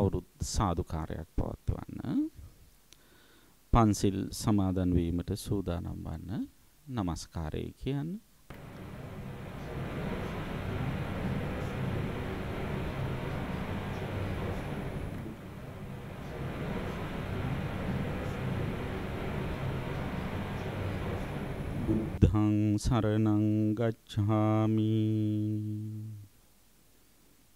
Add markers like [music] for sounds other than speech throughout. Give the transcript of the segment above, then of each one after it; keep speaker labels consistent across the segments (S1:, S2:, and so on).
S1: කවුරුත් සාදුකාරයක් පවත්වන්න. පන්සිල් සමාදන් වීමට සූදානම් වන්න. নমස්කාරය කියන්න. බුද්ධං සරණං ගච්ඡාමි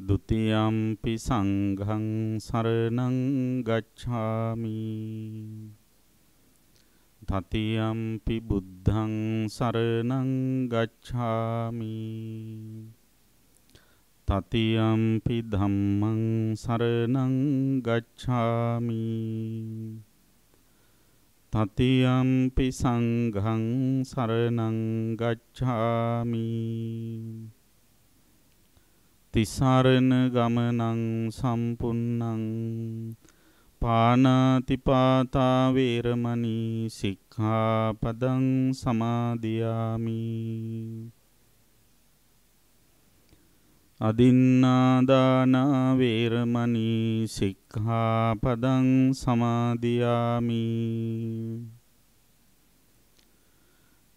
S1: द्वितीयंपि संघं शरणं गच्छामि तृतीयंपि बुद्धं शरणं गच्छामि तृतीयंपि धम्मं शरणं गच्छामि तृतीयंपि संघं शरणं गच्छामि තිසරණ ගමනං සම්පුන්නං පානාතිපාතා වේරමණී සික්ඛාපදං සමාදියාමි අදින්නාදාන වේරමණී සික්ඛාපදං සමාදියාමි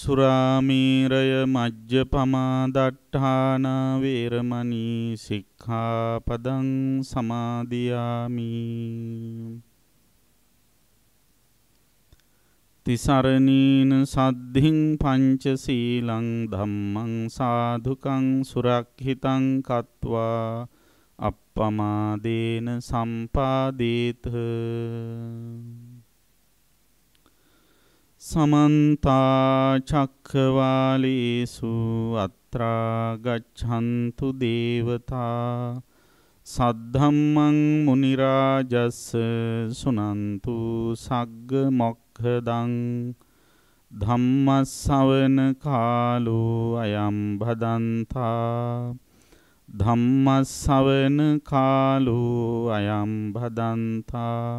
S1: සුරාමීරය මජ්ජපමාදට්ඨාන වේරමණී සික්ඛාපදං සමාදියාමි තිසරණීන සද්ධින් පංච සීලං ධම්මං සාධුකං සුරක්ෂිතං කତ୍වා අප්පමාදේන සම්පාදේත සමන්තා චක්කවාලේසු අත්‍රා ගච්ඡන්තු දේවතා සද්ධම්මං මුනි රාජස් සුනන්තු සග්ග මොක්ඛදං ධම්මස්සවන කාලෝ අයම් භදන්තා ධම්මස්සවන කාලෝ අයම් භදන්තා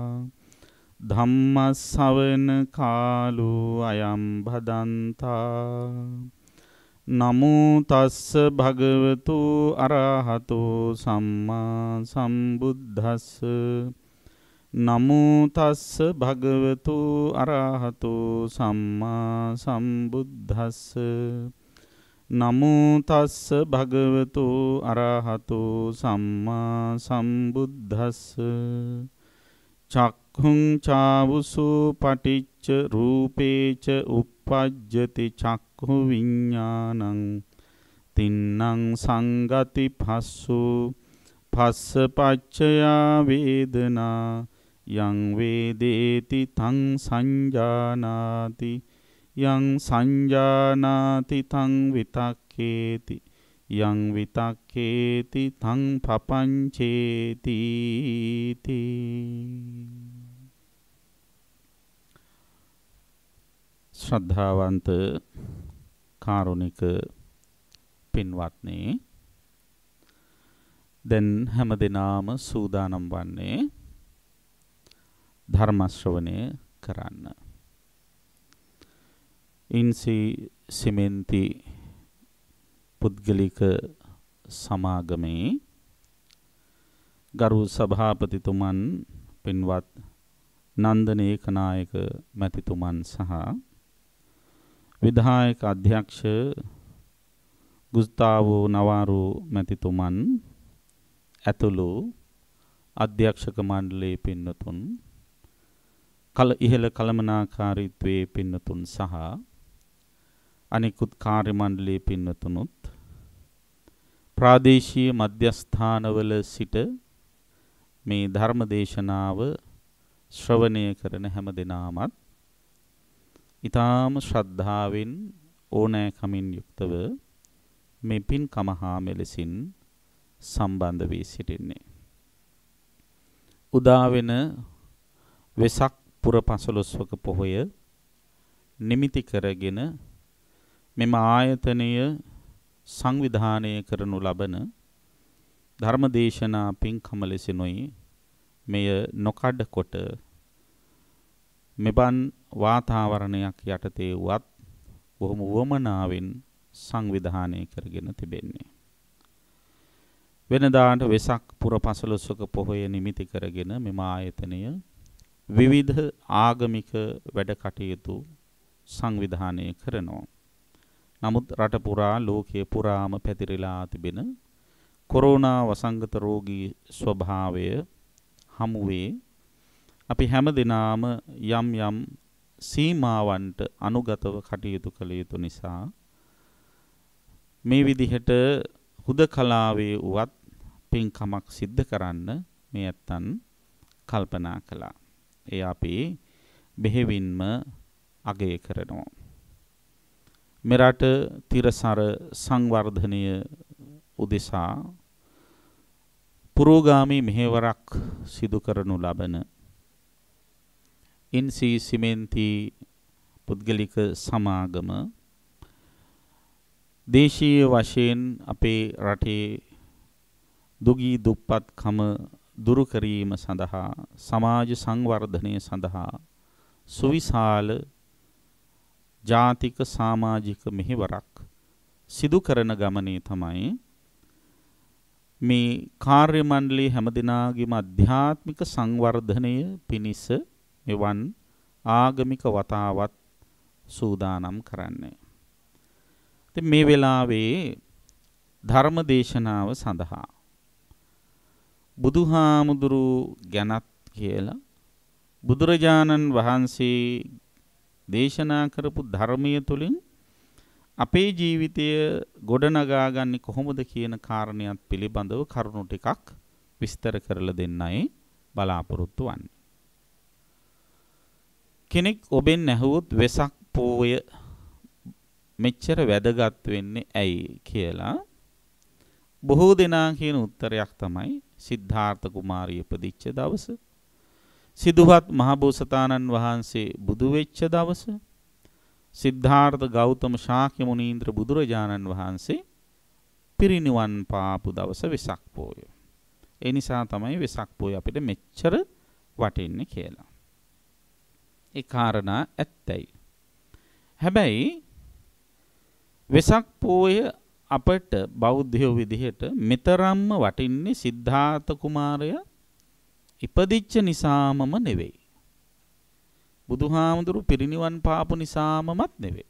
S1: ධම්මස්සවන කාලෝ අයම් භදන්තා නමෝ තස්ස භගවතු අරහතෝ සම්මා සම්බුද්දස්ස නමෝ තස්ස භගවතු අරහතෝ සම්මා සම්බුද්දස්ස නමෝ තස්ස භගවතු අරහතෝ සම්මා සම්බුද්දස්ස චක් චක්ඛුංචාවුසු පටිච්ච රූපේච uppajjati චක්ඛු විඥානං තින්නම් සංගති පස්සු පස්ස පච්චයා වේදනා යං වේදේති තං සංජානාති යං සංජානාති තං විතක්කේති යං විතක්කේති තං පපංචේති තී ශ්‍රද්ධාවන්ත කාරුණික පින්වත්නි දැන් හැම දිනාම සූදානම් වන්නේ ධර්ම ශ්‍රවණය කරන්න. ඉන්සි සිමෙන්ති පුද්ගලික සමාගමේ ගරු සභාපතිතුමන් පින්වත් නන්දන ඒකනායක මැතිතුමන් සහ විධායක අධ්‍යක්ෂ ගුස්තාවෝ නවාරෝ මැතිතුමන් ඇතුළු අධ්‍යක්ෂක මණ්ඩලයේ පින්නතුන් කල ඉහළ කළමනාකාරීත්වයේ පින්නතුන් සහ අනිකුත් කාර්ය මණ්ඩලයේ පින්නතුනුත් ප්‍රාදේශීය මධ්‍යස්ථානවල සිට මේ ධර්ම දේශනාව ශ්‍රවණය කරන හැම දිනාමත් ඊ타ම ශ්‍රද්ධාවෙන් ඕනෑකමින් යුක්තව මේ පින්කම හා මෙලෙසින් සම්බන්ධ වී සිටින්නේ. උදා වෙන වෙසක් පුර පසළොස්වක පොහොය නිමිති කරගෙන මෙම ආයතනය සංවිධානය කරනු ලබන ධර්මදේශනා පින්කම ලෙසිනුයි මෙය නොකඩ කොට මෙබන් වාතාවරණයක් යටතේ වුවත් බොහොම වමනාවෙන් සංවිධානය කරගෙන තිබෙන්නේ. වෙනදාට වෙසක් පුර පසළොස්වක පොහොය නිමිති කරගෙන මෙම ආයතනය විවිධ ආගමික වැඩ කටයුතු සංවිධානය කරනවා. නමුත් රට පුරා ලෝකයේ පුරාම පැතිරිලා තිබෙන කොරෝනා වසංගත රෝගී ස්වභාවය හමුවේ අපි හැම දිනාම යම් යම් සීමාවන්ට අනුගතව කටයුතු කළ යුතු නිසා මේ විදිහට හුදකලාවේ උවත් පින්කමක් සිද්ධ කරන්න මේ ඇත්තන් කල්පනා කළා. ඒ අපි බෙහෙවින්ම අගය කරනවා. මෙරට තිරසර සංවර්ධනය උදෙසා පුරෝගාමී මෙහෙවරක් සිදු කරනු ලබන ඉන්සී සිමෙන්ති පුද්ගලික සමාගම දේශීය වශයෙන් අපේ රටේ දුගී දුප්පත්කම දුරු කිරීම සඳහා සමාජ සංවර්ධනය සඳහා සුවිශාල ජාතික සමාජික මෙහෙවරක් සිදු කරන ගමනේ තමයි මේ කාර්ය මණ්ඩලයේ හැමදිනාගේම අධ්‍යාත්මික සංවර්ධනය පිණිස එවන් ආගමික වතාවත් සූදානම් කරන්නේ. ඉතින් මේ වෙලාවේ ධර්ම දේශනාව සඳහා බුදුහාමුදුරු ගැනත් කියලා බුදුරජාණන් වහන්සේ දේශනා කරපු ධර්මය තුළින් අපේ ජීවිතය ගොඩනගා ගන්න කොහොමද කියන කාරණයක් පිළිබඳව කරුණු ටිකක් විස්තර කරලා දෙන්නයි බලාපොරොත්තු වන්නේ. කෙනෙක් ඔබෙන් ඇහුවොත් වෙසක් පෝය මෙච්චර වැදගත් වෙන්නේ ඇයි කියලා බොහෝ දෙනා කියන උත්තරයක් තමයි සිද්ධාර්ථ කුමාරිය ඉපදිච්ච දවස සිදුහත් මහබෝසතාණන් වහන්සේ බුදු වෙච්ච දවස සිද්ධාර්ථ ගෞතම ශාක්‍ය මුනීන්ද්‍ර බුදුරජාණන් වහන්සේ පිරිනිවන් පාපු දවස වෙසක් පෝය. ඒ නිසා තමයි වෙසක් පෝය අපිට මෙච්චර වටින්නේ කියලා. ඒ කාරණා ඇත්තයි. හැබැයි වෙසක් පෝය අපට බෞද්ධයෝ විදිහට මෙතරම්ම වටින්නේ සිද්ධාර්ථ කුමාරයා ඉපදිච්ච නිසාමම නෙවෙයි. බුදුහාමුදුරු පිරිණිවන් පාපු නිසාමමත් නෙවෙයි.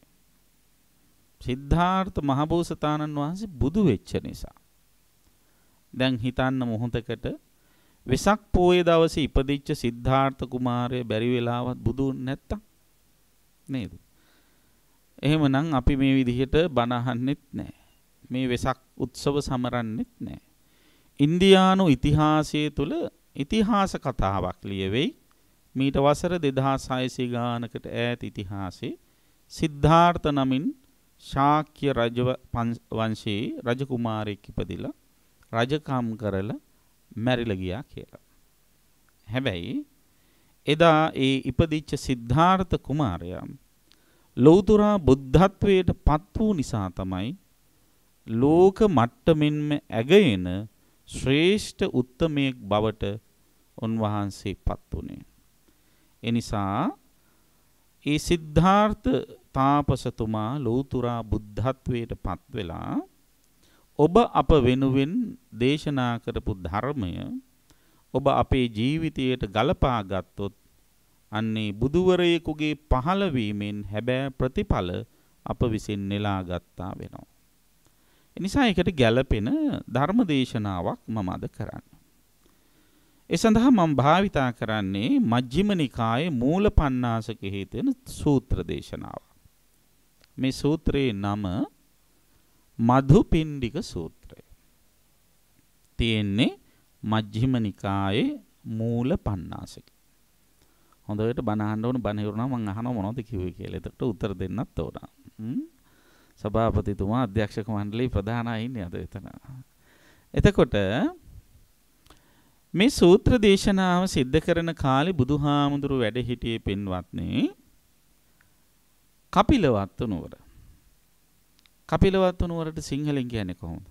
S1: සිද්ධාර්ථ මහබෝසතාණන් වහන්සේ බුදු වෙච්ච නිසා. දැන් හිතන්න මොහොතකට වෙසක් පෝය දවසේ ඉපදිච්ච සිද්ධාර්ථ කුමාරය බැරි වෙලාවත් බුදුන් නැත්තම් නේද? එහෙමනම් අපි මේ විදිහට බණ අහන්නෙත් නැහැ. මේ වෙසක් උත්සව සමරන්නෙත් නැහැ. ඉන්දියානු ඉතිහාසයේ තුල ඉතිහාස කතාවක් ලියවෙයි. මීට වසර 2600 ගානකට ඈත ඉතිහාසයේ සිද්ධාර්ථ නමින් ශාක්‍ය රජ වංශයේ රජකුමාරයෙක් ඉපදිලා රජකම් කරලා මැරිලා ගියා කියලා. හැබැයි එදා ඒ ඉපදිච්ච සිද්ධාර්ථ කුමාරයා ලෞතුරා බුද්ධත්වයට පත් වූ නිසා තමයි ලෝක මට්ටමින්ම ඇගෙන ශ්‍රේෂ්ඨ උත්තමයෙක් බවට උන්වහන්සේ පත් වුණේ. එනිසා ඒ සිද්ධාර්ථ තාපසතුමා ලෞතුරා බුද්ධත්වයට පත් වෙලා ඔබ අප වෙනුවෙන් දේශනා කරපු ධර්මය ඔබ අපේ ජීවිතයට ගලපා ගත්තොත් අන්නේ බුදුවරයෙකුගේ පහළවීමෙන් හැබෑ ප්‍රතිඵල අප විසින් නෙලා ගත්තා වෙනවා. එනිසා ඒකට ගැළපෙන ධර්ම දේශනාවක් මම අද කරන්න. ඒ සඳහා මම භාවිතා කරන්නේ මජ්ක්‍ධිම නිකායේ මූල පණ්ණාසකෙහි තියෙන සූත්‍ර දේශනාව. මේ සූත්‍රයේ නම මధుපිණ්ඩික සූත්‍රය. තියෙන්නේ මජ්ක්‍ධිම නිකායේ මූල 50ක. හොඳට බණ අහන්න ඕන බණ ඉවරනවා මම අහනවා මොනවද කිව්වේ කියලා. එතකොට උත්තර දෙන්නත් ඕන. සභාපතිතුමා අධ්‍යක්ෂක මණ්ඩලයේ ප්‍රධානා ඉන්නේ අද එතන. එතකොට මේ සූත්‍ර දේශනාව සිද්ධ කරන කාලේ බුදුහාමුදුරු වැඩ හිටියේ පින්වත්නි කපිලවත්තු නුවර. කපිලවත්තු නුවරට සිංහලෙන් කියන්නේ කොහොමද?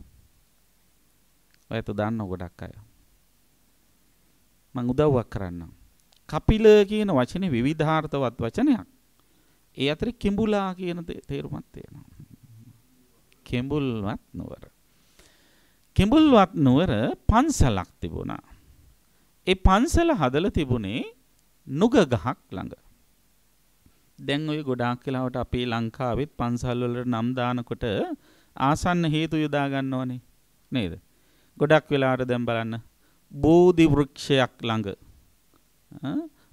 S1: ඔයත් දන්නව ගොඩක් අය. මම උදව්වක් කරන්නම්. කපිල කියන වචනේ විවිධාර්ථවත් වචනයක්. ඒ අතරේ කිඹුලා කියන තේරුමක් තියෙනවා. කිඹුල්වත් නුවර. කිඹුල්වත් නුවර පන්සලක් තිබුණා. ඒ පන්සල හදලා තිබුණේ නුග ගහක් ළඟ. දැන් ওই ගොඩාක් වෙලාවට අපේ ලංකාවෙත් පන්සල් වලට නම් දානකොට ආසන්න හේතු යොදා ගන්න ඕනේ නේද? ගොඩක් වෙලාවට දැන් බලන්න බෝධි වෘක්ෂයක් ළඟ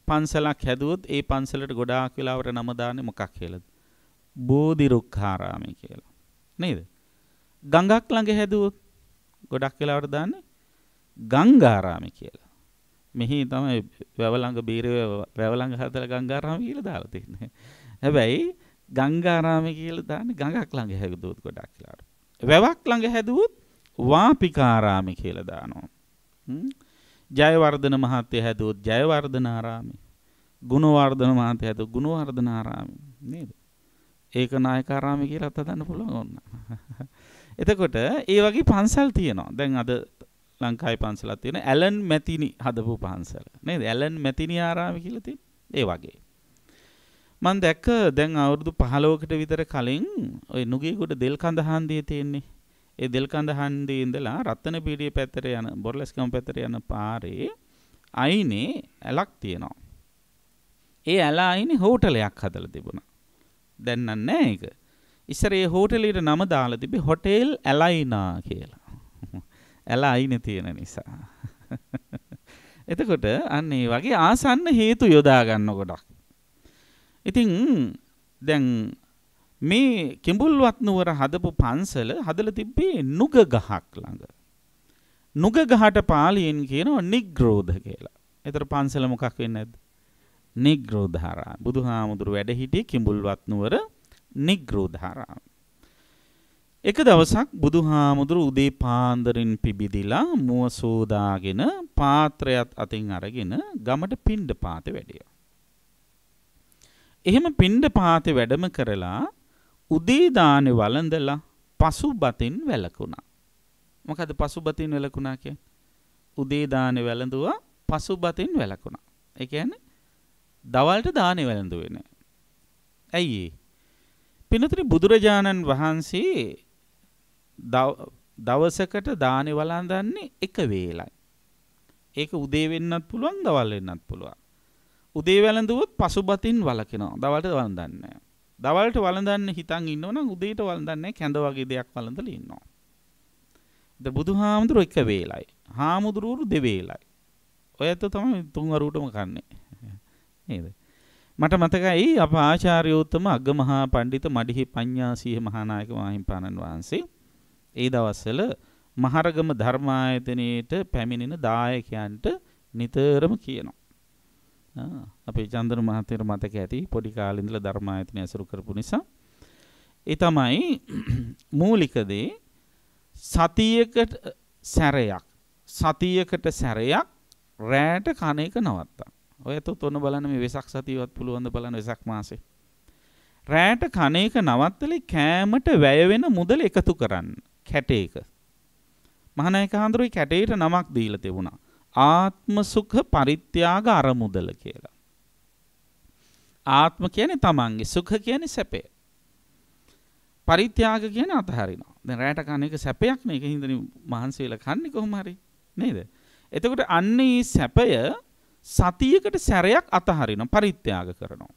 S1: පන්සලක් හැදුවොත් ඒ පන්සලට ගොඩාක් වෙලාවට නම දාන්නේ මොකක් කියලාද? බෝධි රුක්ඛාරාමය කියලා. නේද? ගඟක් ළඟ හැදුවොත් ගොඩක් වෙලාවට දාන්නේ ගංගාරාමය කියලා. මෙහි තමයි වැවළඟ බීරේ වැවළඟ හදලා ගංගාරාම කියලා දාලා තියෙන්නේ. හැබැයි ගංගාරාම කියලා දාන්නේ ගඟක් ළඟ හැදුවොත් ගොඩක් කියලා. වැවක් ළඟ හැදුවොත් වාපිකාරාම කියලා දානවා. ජයවර්ධන මහත්තයා හැදුවොත් ජයවර්ධන ආරාමය. ගුණවර්ධන මහත්තයා හැදුවොත් ගුණවර්ධන ආරාමය නේද? ඒක නායකාරාමය කියලා අත දාන්න පුළුවන් ඕන්න. [laughs] එතකොට ඒ වගේ පන්සල් තියෙනවා. දැන් අද ලංකායි පන්සලත් තියෙන ඇලන් මැතිනි හදපු පන්සල නේද ඇලන් මැතිනි ආරාම කියලා තියෙන ඒ වගේ මම දැක්ක දැන් අවුරුදු 15කට විතර කලින් ওই නුගේගොඩ දෙල්කඳ හන්දියේ තියෙන්නේ ඒ දෙල්කඳ හන්දියේ ඉඳලා රත්නපීඩිය පැත්තට යන බොරලස්ගම පැත්තට යන පාරේ අයිනේ ඇලක් තියෙනවා ඒ ඇල අයිනේ හෝටලයක් හදලා තිබුණා දැන් නැහැ ඒක ඉස්සර ඒ හෝටලෙට නම දාලා තිබ්බේ හොටෙල් ඇලයිනා කියලා ඇල අයින තියෙන නිසා. එතකොට අන්න ඒ වගේ ආසන්න හේතු යොදා ගන්න ගොඩක්. ඉතින් දැන් මේ කිඹුල්වත් නුවර හදපු පන්සල හදලා තිබ්බේ නුග ගහක් ළඟ. නුග ගහට පාලියෙන් කියනවා නිග්‍රෝධ කියලා. ඒතර පන්සල මොකක් වෙන්නේ නැද්ද? නිග්‍රෝධාරාම. බුදුහාමුදුරු වැඩ හිටියේ කිඹුල්වත් නුවර නිග්‍රෝධාරාම. එක දවසක් බුදුහාමුදුරු උදේ පාන්දරින් පිබිදිලා මුව සෝදාගෙන පාත්‍රයත් අතින් අරගෙන ගමට පිණ්ඩ පාත වැඩිය. එහෙම පිණ්ඩ පාත වැඩම කරලා උදේදානෙ වළඳලා පසු බතින් වැලකුණා. මොකද පසු බතින් වැලකුණා කිය උදේදානෙ වැළඳවා පසු බතින් වැලකුණා. එක ඇන දවල්ට දානෙ වැළඳුවෙන. ඇයි පිනතුරි බුදුරජාණන් වහන්සේ දවසකට දානි වළඳන්නේ එක වේලයි. ඒක උදේ වෙන්නත් පුළුවන් දවල් වෙන්නත් පුළුවන්. උදේ වැළඳුවොත් පසුබතින් වළකිනවා. දවල්ට වළඳන්නේ නැහැ. දවල්ට වළඳන්න හිතන් ඉන්නවනම් උදේට වළඳන්නේ කැඳ වගේ දෙයක් වළඳලා ඉන්නවා. ද බුදුහාමුදුරු එක වේලයි. හාමුදුරුවරු දෙවේලයි. ඔයත් තමයි තුන්වරුටම කන්නේ. නේද? මට මතකයි අප ආචාර්යෝත්තම අග්ගමහා පඬිත මඩිහි පඤ්ඤාසීහ මහානායක මහින්පාණන් වහන්සේ ඒ දවස්වල මහරගම ධර්මායතනයේට පැමිණෙන දායකයන්ට නිතරම කියනවා. අපේ චන්දන මහත්තයට මතක ඇති පොඩි කාලේ ඉඳලා ධර්මායතනය ඇසුරු කරපු නිසා ඒ තමයි [clears throat] මූලික දේ සතියකට සැරයක් සතියකට සැරයක් රැට කණ එක නවත්තා. ඔය ඇතුත් ඔන්න බලන්න මේ වෙසක් සතියවත් පුළුවන් ද බලන්න වෙසක් මාසේ. රැට කණ එක නවත්තලේ කෑමට වැය වෙන මුදල එකතු කරන්න. කැටේක. මහනායක හඳුරුයි කැටේට නමක් දීලා තිබුණා. ආත්ම සුඛ පරිත්‍යාග අරමුදල කියලා. ආත්ම කියන්නේ තමන්ගේ සුඛ කියන්නේ සැපය. පරිත්‍යාග කියන්නේ අතහරිනවා. දැන් රැට කන එක සැපයක් නේ. ඒක හින්දා මහන්සි වෙලා කන්නේ කොහොම හරි නේද? එතකොට අන්න මේ සැපය සතියකට සැරයක් අතහරිනවා පරිත්‍යාග කරනවා.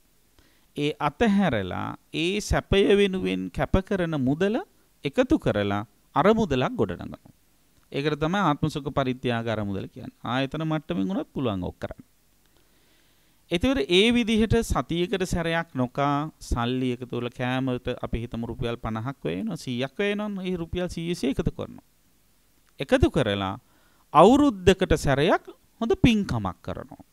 S1: ඒ අතහැරලා ඒ සැපය වෙනුවෙන් කැප කරන මුදල එකතු කරලා අරමුදලක් ගොඩනගනවා. ඒකට තමයි ආත්ම සුඛ පරිත්‍යාග අරමුදල කියන්නේ. ආයතන මට්ටමින් උනත් පුළුවන් ඔක් කරන්න. ඒතර ඒ විදිහට සතියකට සැරයක් නොකා සල්ලි එකතු වෙලා කෑමකට අපි හිතමු රුපියල් 50ක් වේනවා 100ක් වේනවා ඒ රුපියල් 100 එකතු කරනවා. එකතු කරලා අවුරුද්දකට සැරයක් හොඳ පින්කමක් කරනවා.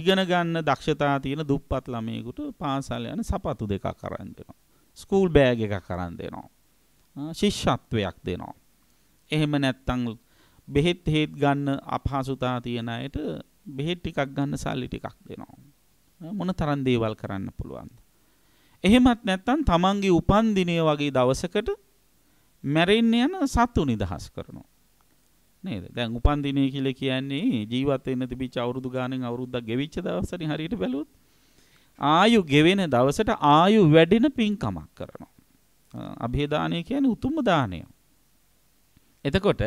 S1: ඉගෙන ගන්න දක්ෂතා තියෙන දුප්පත් ළමයෙකුට පාසල් යන සපතු දෙකක් අරන් දෙනවා. ස්කූල් බෑග් එකක් අරන් දෙනවා. ශිෂ්‍යත්වයක් දෙනවා. එහෙම නැත්තම් බෙහෙත් හේත් ගන්න අපහසුතා තියෙන අයට බෙහෙත් ටිකක් ගන්න සල්ලි ටිකක් දෙනවා. මොන තරම් දේවල් කරන්න පුළුවන්ද? එහෙමත් නැත්තම් තමන්ගේ උපන්දිනය වගේ දවසකට මැරෙන්න යන සතු නිදහස් කරනවා. නේද? දැන් උපන්දිනය කියලා කියන්නේ ජීවත් වෙන්න තිබිච්ච අවුරුදු ගාණෙන් අවුරුද්දක් ගෙවිච්ච දවසනේ හරියට බැලුවොත් ආයු ගෙවෙන දවසට ආයු වැඩෙන පින්කමක් කරනවා. අභේදානය කියන්නේ උතුම්ම දාණය. එතකොට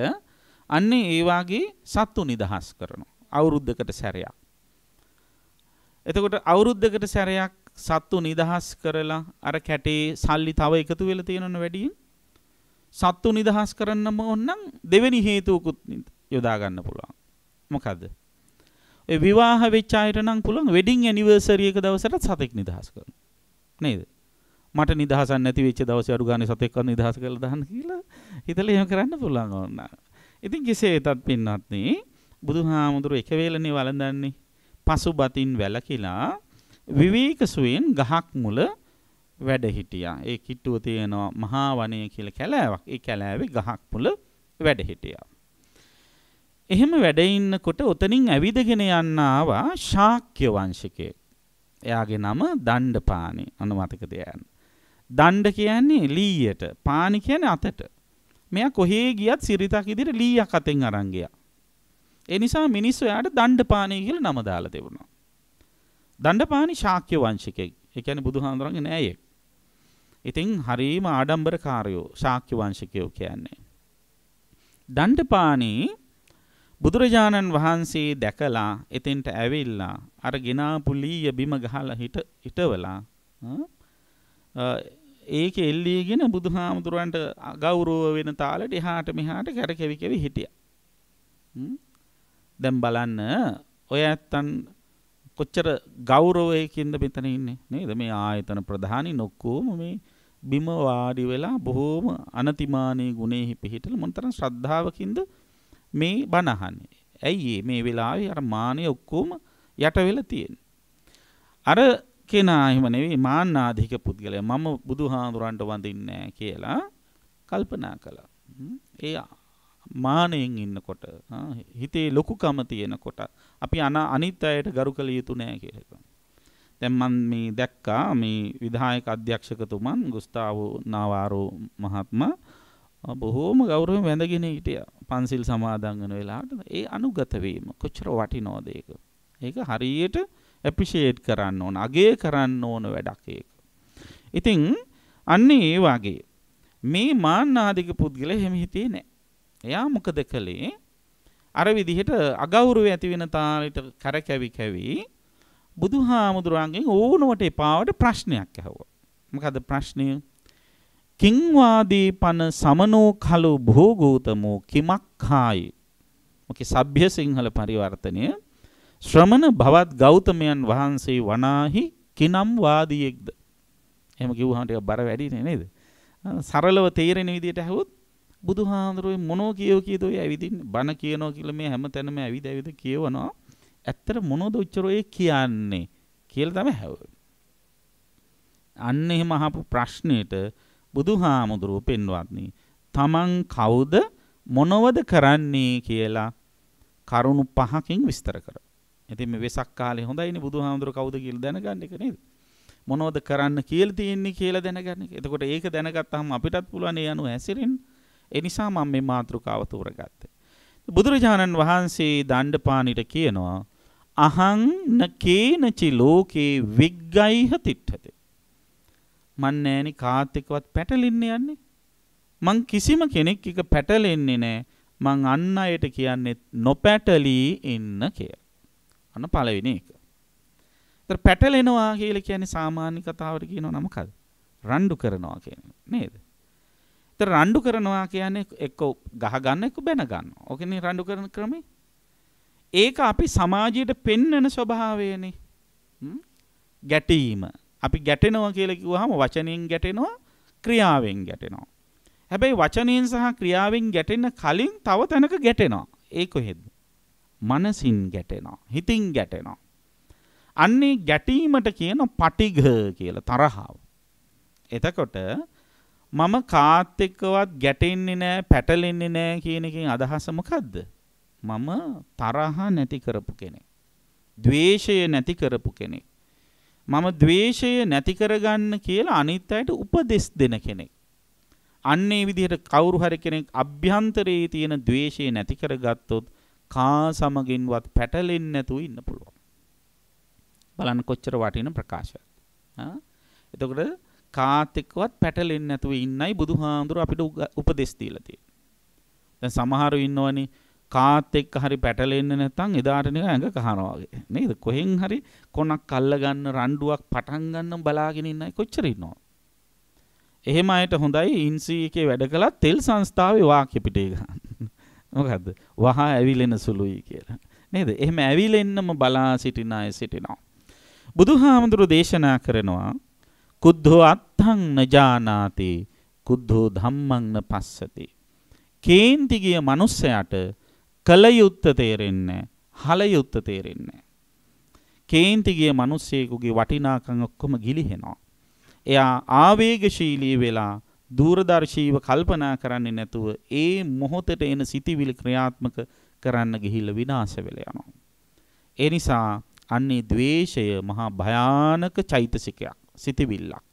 S1: අන්නේ ඒ වාගේ සත්තු නිදහස් කරනවා. අවුරුද්දකට සැරයක්. එතකොට අවුරුද්දකට සැරයක් සත්තු නිදහස් කරලා අර කැටේ සල්ලි තව එකතු වෙලා තියෙනවනේ වැඩියෙන්. සත්තු නිදහස් කරන්නම ඕනනම් දෙවෙනි හේතුවකුත් යොදා ගන්න පුළුවන්. මොකද? ඒ විවාහ වෙච්ච අයට නම් පුළුවන් වෙඩින් ඇනිවර්සරි එක දවසට සතෙක් නිදහස් කරන්න. නේද? මට නිදහසක් නැති වෙච්ච දවසේ අඩු ගානේ සතෙක්වත් නිදහස කරලා දාන්න කියලා හිතලා එහෙම කරන්න පුළුවන් ඕන. ඉතින් කෙසේ වෙතත් පින්වත්නි බුදුහාමුදුරු එක වේලනේ වළඳන්නේ පසුබතින් වැළකීලා විවේකසුවෙන් ගහක් මුල වැඩ හිටියා. ඒ කිට්ටුව තියෙනවා මහා වනය කියලා කැලෑවක්. ඒ කැලෑවේ ගහක් මුල වැඩ හිටියා. එහෙම වැඩ ඉන්නකොට උතනින් ඇවිදගෙන යන්න ආවා ශාක්‍ය වංශිකයෙක්. එයාගේ නම දණ්ඩපාණි. අනුමතක දෙයයන්. දණ්ඩ කියන්නේ ලීයට, පානි කියන්නේ අතට. මෙයා කොහේ ගියත් සිරිතක් ඉදිරියට ලීයක් අතෙන් අරන් ගියා. ඒ නිසා මිනිස්සු එයාට දණ්ඩපාණි කියලා නම දාලා තිබුණා. දණ්ඩපාණි ශාක්‍ය වංශිකයෙක්. ඒ කියන්නේ බුදුහාඳුරන්ගේ නෑයෙක්. ඉතින් හරීම ආඩම්බරකාරයෝ ශාක්‍ය වංශිකයෝ කියන්නේ. දණ්ඩපාණි බුදුරජාණන් වහන්සේ දැකලා එතෙන්ට ඇවිල්ලා අර ගෙනාපු ලීය බිම ගහලා හිට හිටවලා ඒක එල්ලීගෙන බුදුහාමුදුරන්ට ගෞරව වෙන තාලෙට එහාට මෙහාට කැරකෙවි කෙවි හිටියා. දැන් බලන්න ඔය ඇත්තන් කොච්චර ගෞරවයකින්ද මෙතන ඉන්නේ නේද මේ ආයතන ප්‍රධානි නොක්කෝම මේ බිම වාඩි වෙලා බොහෝම අනතිමානී ගුණෙහි පිහිටලා මොනතරම් ශ්‍රද්ධාවකින්ද මේ බණ අහන්නේ. ඇයි මේ වෙලාවේ අර මානෙ ඔක්කොම යට වෙලා තියෙන්නේ. අර කෙනා එහෙම නෙවෙයි මාන්නාධික පුද්ගලයා මම බුදුහාඳුරන්ට වඳින්නේ නැහැ කියලා කල්පනා කළා. ඒ මානෙන් ඉන්නකොට හිතේ ලොකුකම තියෙනකොට අපි අන අනිත් අයට ගරු කළ යුතු නෑ කියලා හිතනවා. දැන් මම මේ දැක්කා මේ විධායක අධ්‍යක්ෂකතුමන් ගුස්තාවෝ නාවාරෝ මහත්මයා බොහෝම ගෞරවයෙන් වැඳගෙන හිටියා. පන්සිල් සමාදන් වෙන වෙලාවට ඒ අනුගත වීම කොච්චර වටිනවද ඒක. ඒක හරියට ඇපිෂේට් කරන්න ඕන අගේ කරන්න ඕන වැඩක් ඒක. ඉතින් අන්න ඒ වගේ මේ මාන්නාධික පුද්ගල එහෙම හිතේ නෑ. එයා මොකද කළේ? අර විදිහට අගෞරවය ඇති වෙන තාලෙට කරකැවි කැවි බුදුහාමුදුරන්ගෙන් ඕනවට එපාවට ප්‍රශ්නයක් ඇහුවා. මොකද ප්‍රශ්නය? කිංවාදී පන සමනෝ කලෝ භෝගෝතමෝ කිමක්ඛායි. මොකේ සભ્ય සිංහල පරිවර්තනය ශ්‍රමණ භවත් ගෞතමයන් වහන්සේ වනාහි කිනම් වාදියෙක්ද? එහෙම කිව්වහම ටික බර වැඩි නේද? සරලව තේරෙන විදිහට ඇහුවොත් බුදුහාඳුරේ මොනෝ කියෝ කියද ඔය ඇවිදින්නේ බණ කියනවා කියලා මේ හැමතැනම ඇවිද ඇවිද කියවනවා. ඇත්තට මොනෝද උච්චරෝයේ කියන්නේ කියලා තමයි හැවුවේ. අන්න එහෙම අහපු ප්‍රශ්නෙට බුදුහාමුදුරුව පෙන්වත්නි තමන් කවුද මොනවද කරන්නේ කියලා කරුණු පහකින් විස්තර කරා. ඉතින් මේ වෙසක් කාලේ හොඳයිනේ බුදුහාමුදුර කවුද කියලා දැනගන්න එක නේද? මොනවද කරන්න කියලා තියෙන්නේ කියලා දැනගන්න එක. එතකොට ඒක දැනගත්තාම අපිටත් පුළුවන් ඒ අනුව හැසිරෙන්න. ඒ නිසා මම මේ මාතෘකාව තෝරගත්තේ. බුදුරජාණන් වහන්සේ දණ්ඩපාණිට කියනවා අහං නකේනචි ලෝකේ විග්ගයිහ තිට්ඨති. මන් නෑනි කාත් එක්කවත් පැටලෙන්න යන්නේ. මං කිසිම කෙනෙක් එක පැටලෙන්නේ නෑ. මං අන් අයට කියන්නේ නොපැටලී ඉන්න කියලා. අන්න පළවෙනි එක. ඒතර පැටලෙනවා කියලා කියන්නේ සාමාන්‍ය කතාවට කියනවා නම් මොකද? රණ්ඩු කරනවා කියන්නේ නේද? ඒතර රණ්ඩු කරනවා කියන්නේ එක්ක ගහ ගන්න එක්ක බැන ගන්නවා. ඕකනේ රණ්ඩු කරන ක්‍රමය. ඒක අපි සමාජයට පෙන්වන ස්වභාවයනේ. ගැටීම. අපි ගැටෙනවා කියලා කිව්වහම වචනෙන් ගැටෙනවා, ක්‍රියාවෙන් ගැටෙනවා. හැබැයි වචනෙන් සහ ක්‍රියාවෙන් ගැටෙන කලින් තව තැනක ගැටෙනවා. ඒ කොහෙද? මනසින් ගැටෙනවා හිතින් ගැටෙනවා අන්නේ ගැටීමට කියන පටිඝ කියලා තරහව එතකොට මම කාත් එක්කවත් ගැටෙන්නේ නැහැ පැටලෙන්නේ නැහැ කියන එකෙන් අදහස මොකද්ද මම තරහ නැති කරපු කෙනෙක් ද්වේෂය නැති කරපු කෙනෙක් මම ද්වේෂය නැති කරගන්න කියලා අනිත් අයට උපදෙස් දෙන කෙනෙක්. අන්නේ විදිහට කවුරු හරි කෙනෙක් අභ්‍යන්තරයේ තියෙන ද්වේෂය නැති කරගත්තොත් කා සමගින්වත් පැටලෙන්නේ නැතුව ඉන්න පුළුවන්. බලන්න කොච්චර වටින ප්‍රකාශයක්ද. එතකොට කාත් එක්කවත් පැටලෙන්නේ නැතුව ඉන්නයි බුදුහාඳුර අපිට උපදෙස් දීලා තියෙන්නේ. දැන් සමහරු ඉන්නවනේ කාත් එක්ක හරි පැටලෙන්නේ නැත්නම් එදාට නිකන් ඇඟ කහනවා වගේ. නේද? කොහෙන් හරි කොනක් අල්ල ගන්න, රණ්ඩුවක් පටන් ගන්න බලාගෙන ඉන්නයි කොච්චර ඉන්නවද? එහෙම අයට හොඳයි ඉන්සී එකේ වැඩ කළා තෙල් සංස්ථාවේ වාක්‍ය පිටේ ගන්න. මොකද්ද? වහා ඇවිලෙන සුළුයි කියලා. නේද? එහෙම ඇවිලෙන්නම බලා සිටින අය සිටිනවා. බුදුහාමුදුරු දේශනා කරනවා කුද්ධෝ අත්තං නජානාති කුද්ධෝ ධම්මං නපස්සති. කේන්ති ගිය මිනිස්සයාට කලයුත්ත තේරෙන්නේ හලයුත්ත තේරෙන්නේ කේන්ති ගිය මිනිස්සෙකුගේ වටිනාකම් ඔක්කොම ගිලිහෙනවා. එයා ආවේගශීලී වෙලා දූරදර්ශීව කල්පනා කරන්නේ නැතුව ඒ මොහොතට එන සිතිවිලි ක්‍රියාත්මක කරන්න ගිහිල්ලා විනාශ වෙලා යනවා. ඒ නිසා අන්නේ द्वේෂය මහා භයානක චෛතසිකයක්, සිතිවිල්ලක්.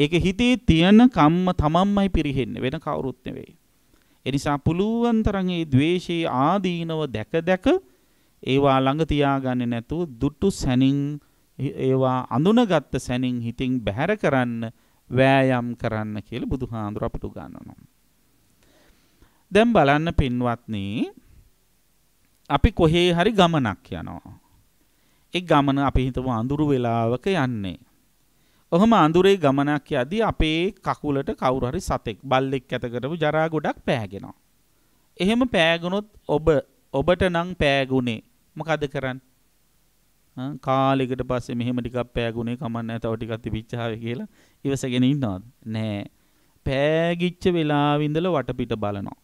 S1: ඒක හිතේ තියෙන කම්ම තමන්මයි පිරෙහෙන්නේ වෙන කවුරුත් නෙවෙයි. ඒ නිසා පුළුවන් තරම් මේ द्वේෂයේ ආදීනව දැක දැක ඒවා ළඟ තියාගන්නේ නැතුව දුටු සැනින් ඒවා අඳුනගත්ත සැනින් හිතින් බැහැර කරන්න වෑයම් කරන්න කියලා බුදුහාඳුර අපිට උගන්වනවා. දැන් බලන්න පින්වත්නි අපි කොහේ හරි ගමනක් යනවා. ඒ ගමන අපි හිතමු අඳුරු වෙලාවක යන්නේ. ඔහම අඳුරේ ගමනක් යදී අපේ කකුලට කවුරු හරි සතෙක් බල්ලෙක් ඇත කරපු ජරා ගොඩක් පෑගෙනවා. එහෙම පෑගුණොත් ඔබ ඔබට නම් පෑගුණේ මොකද කරන්නේ? කාලෙකට පස්සේ මෙහෙම ටිකක් පෑගුණේ කමන්න නැහැ තව ටිකක් තිබිච්චාවේ කියලා ඉවසගෙන ඉන්නවද නෑ පෑගිච්ච වෙලාවෙ ඉඳලා වටපිට බලනවා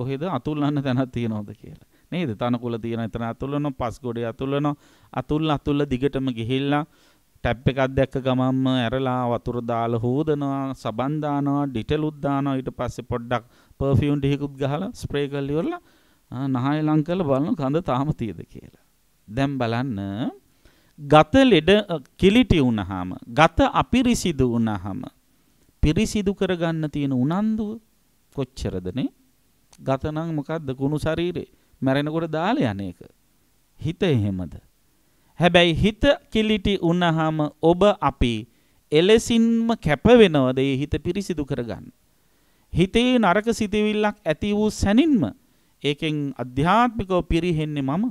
S1: කොහෙද අතුල්ලන්න තැනක් තියනවද කියලා නේද තනකොළ තියෙන එතන අතුල්ලනවා පස් ගොඩේ අතුල්ලනවා අතුල්ල අතුල්ල දිගටම ගිහිල්ලා ටැප් එකක් දැක්ක ගමන්ම ඇරලා වතුර දාලා හොදනවා සබන් දානවා ඩිටලුත් දානවා ඊට පස්සේ පොඩ්ඩක් පර්ෆියුම් ටිකකුත් ගහලා ස්ප්‍රේ කරලා ඉවරලා නහය ලං කරලා බලන ගඳ තාම තියද කියලා. දැන් බලන්න ගත ලෙඩ කිලිටි වුණාම ගත අපිරිසිදු වුණාම පිරිසිදු කරගන්න තියෙන උනන්දුව කොච්චරදනේ ගත නම් මොකද්ද කුණු ශරීරේ මැරෙනකොට දාලා යන එක හිත එහෙමද හැබැයි හිත කිලිටි වුණාම ඔබ අපි එලෙසින්ම කැප වෙනවද ඒ හිත පිරිසිදු කරගන්න හිතේ නරක සිතවිල්ලක් ඇති වූ සැනින්ම ඒකෙන් අධ්‍යාත්මිකව පිරිහෙන්නේ මම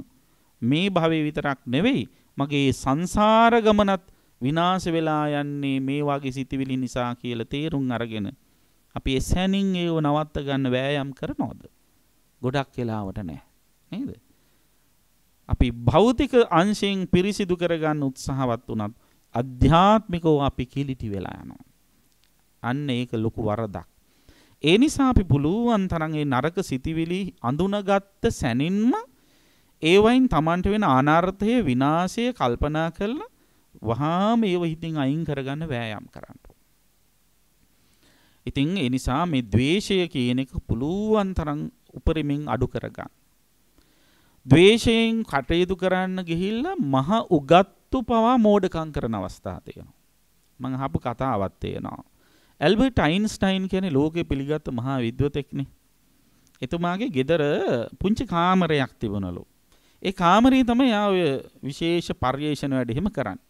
S1: මේ භවයේ විතරක් නෙවෙයි මගේ සංසාර ගමනත් විනාශ වෙලා යන්නේ මේ වගේ සිතිවිලි නිසා කියලා තේරුම් අරගෙන අපි එසැනින් ඒව නවත්ත ගන්න වෑයම් කරනවද? ගොඩක් වෙලාවට නෑ. නේද? අපි භෞතික අංශයෙන් පිරිසිදු කරගන්න උත්සාහවත් වුණත් අධ්‍යාත්මිකව අපි කිලිටි වෙලා යනවා. අන්න ඒක ලොකු වරදක්. ඒ නිසා අපි පුළුවන් තරම් ඒ නරක සිතිවිලි අඳුනගත්ත සැනින්ම ඒවයින් Tamanට වෙන අනර්ථය විනාශය කල්පනා කරලා වහාම ඒව හිතින් අයින් කරගන්න වෑයම් කරන්න. ඉතින් ඒ නිසා මේ द्वේෂය කියන එක පුළුවන් තරම් උපරිමෙන් අඩු කරගන්න. ද්වේෂයෙන් කටයුතු කරන්න ගිහිල්ලා මහ උගත්තු පවා මෝඩකම් කරන අවස්ථා තියෙනවා. මම අහපු කතාවක් තියෙනවා. ඇල්බර්ට් අයින්ස්ටයින් කියන්නේ ලෝකෙ පිළිගත් මහා විද්වතෙක්නේ. එතුමාගේ ගෙදර පුංචි කාමරයක් තිබුණලු. ඒ කාමරේ තමයි යා ඔය විශේෂ පර්යේෂණ වැඩ එහෙම කරන්නේ.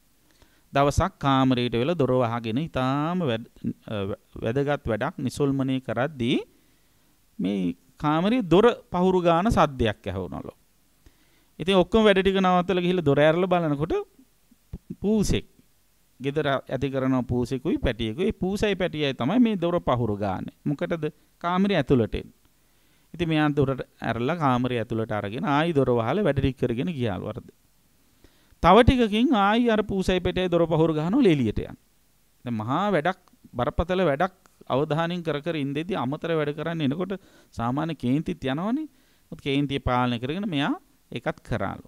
S1: දවසක් කාමරයට වෙලා දොර වහගෙන ඊටාම වැදගත් වැඩක් නිසල්මනේ කරද්දී මේ කාමරේ දොර පහුරු ගාන සද්දයක් ඇහුණලු. ඉතින් ඔක්කොම වැඩ ටික නවත්තලා ගිහිල්ලා දොර ඇරලා බලනකොට පූසෙක් ගෙදර ඇති කරන පූසෙකුයි පැටියෙකුයි පූසයි පැටියයි තමයි මේ දොර පහුරු ගාන්නේ. මොකටද කාමරේ ඇතුළට එන්නේ. ඉතින් මෙයා දොරට ඇරලා කාමරය ඇතුළට අරගෙන ආයි දොර වහලා වැඩ කරගෙන ගියාලු වරද. තව ටිකකින් ආයි අර පූසයි පෙටේ දොර පහුර ගහනවා එළියට යන. දැන් මහා වැඩක් බරපතල වැඩක් අවධානයෙන් කර කර ඉඳෙද්දී අමතර වැඩ කරන්න එනකොට සාමාන්‍ය කේන්තිත් යනවනේ. මුත් කේන්තිය පාලනය කරගෙන මෙයා ඒකත් කරාලු.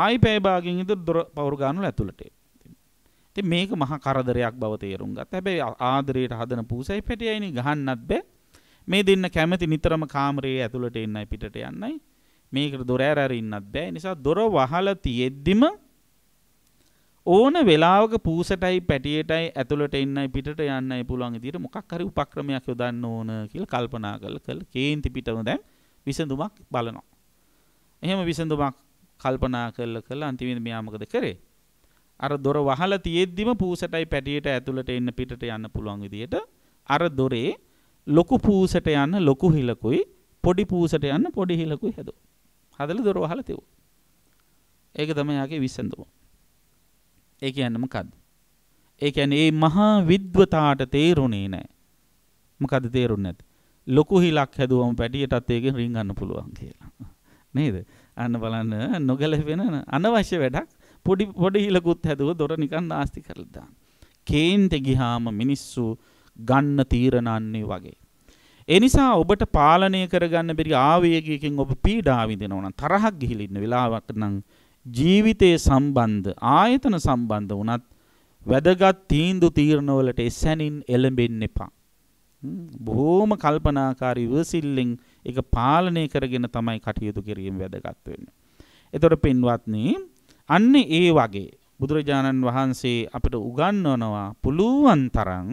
S1: ආයි පැය භාගයෙන් ඉඳ දොර පවුරු ගන්නල ඇතුළට. ඉතින් මේක මහා කරදරයක් බව තේරුම් ගත්තා. හැබැයි ආදරයට හදන පූසයි පැටියයිනේ ගහන්නත් බෑ. මේ දෙන්න කැමති නිතරම කාමරයේ ඇතුළට එන්නයි පිටට යන්නයි. මේකට දොර ඇර ඉන්නත් බෑ. නිසා දොර වහලා තියෙද්දිම ඕන වෙලාවක පූසටයි පැටියටයි ඇතුළට එන්නයි පිටට යන්නයි පුළුවන් විදිහට මොකක් හරි උපක්‍රමයක් යොදන්න ඕන කියලා කල්පනා කළ කළ කේන්ති පිටම දැන් විසඳුමක් බලනවා. එහෙම විසඳුමක් කල්පනා කළ කළ අන්තිමේදී මෙයා මොකද කරේ? අර දොර වහලා තියෙද්දිම පූසටයි පැටියට ඇතුළට එන්න පිටට යන්න පුළුවන් විදිහට අර දොරේ ලොකු පූසට යන්න ලොකු හිලකුයි පොඩි පූසට යන්න පොඩි හිලකුයි හැදුවා. හදලා දොර වහලා තිබුවා. ඒක තමයි යාගේ විසඳුම. ඒ කියන්නේ මොකද්ද? ඒ කියන්නේ මේ මහා විද්වතාට තේරුණේ නැහැ. මොකද්ද තේරුන්නේ නැත්තේ? ලොකු හිලක් හැදුවම පැටියටත් ඒකෙන් රින්ගන්න පුළුවන් කියලා. නේද? අන්න බලන්න නොගැලපෙන අනවශ්‍ය වැඩක් පොඩි පොඩි හිලකුත් හැදුව දොර නිකන් නාස්ති කරලා දාන්න. කේන්ට ගිහාම මිනිස්සු ගන්න තීරණන්නේ වගේ. ඒ නිසා ඔබට පාලනය කරගන්න බැරි ආවේගයකින් ඔබ පීඩා විඳිනවා නම් තරහක් ගිහිලි ඉන්න වෙලාවක් නම් ජීවිතයේ සම්බන්ධ ආයතන සම්බන්ධ වුණත් වැදගත් තීන්දුව තීරණවලට එසැනින් එළඹෙන්න එපා. බොහෝම කල්පනාකාරී ඉවසිල්ලෙන් ඒක පාලනය කරගෙන තමයි කටයුතු කිරීම වැදගත් වෙන්නේ. එතකොට පින්වත්නි අන්න ඒ වගේ බුදුරජාණන් වහන්සේ අපිට උගන්වනවා පුළුවන් තරම්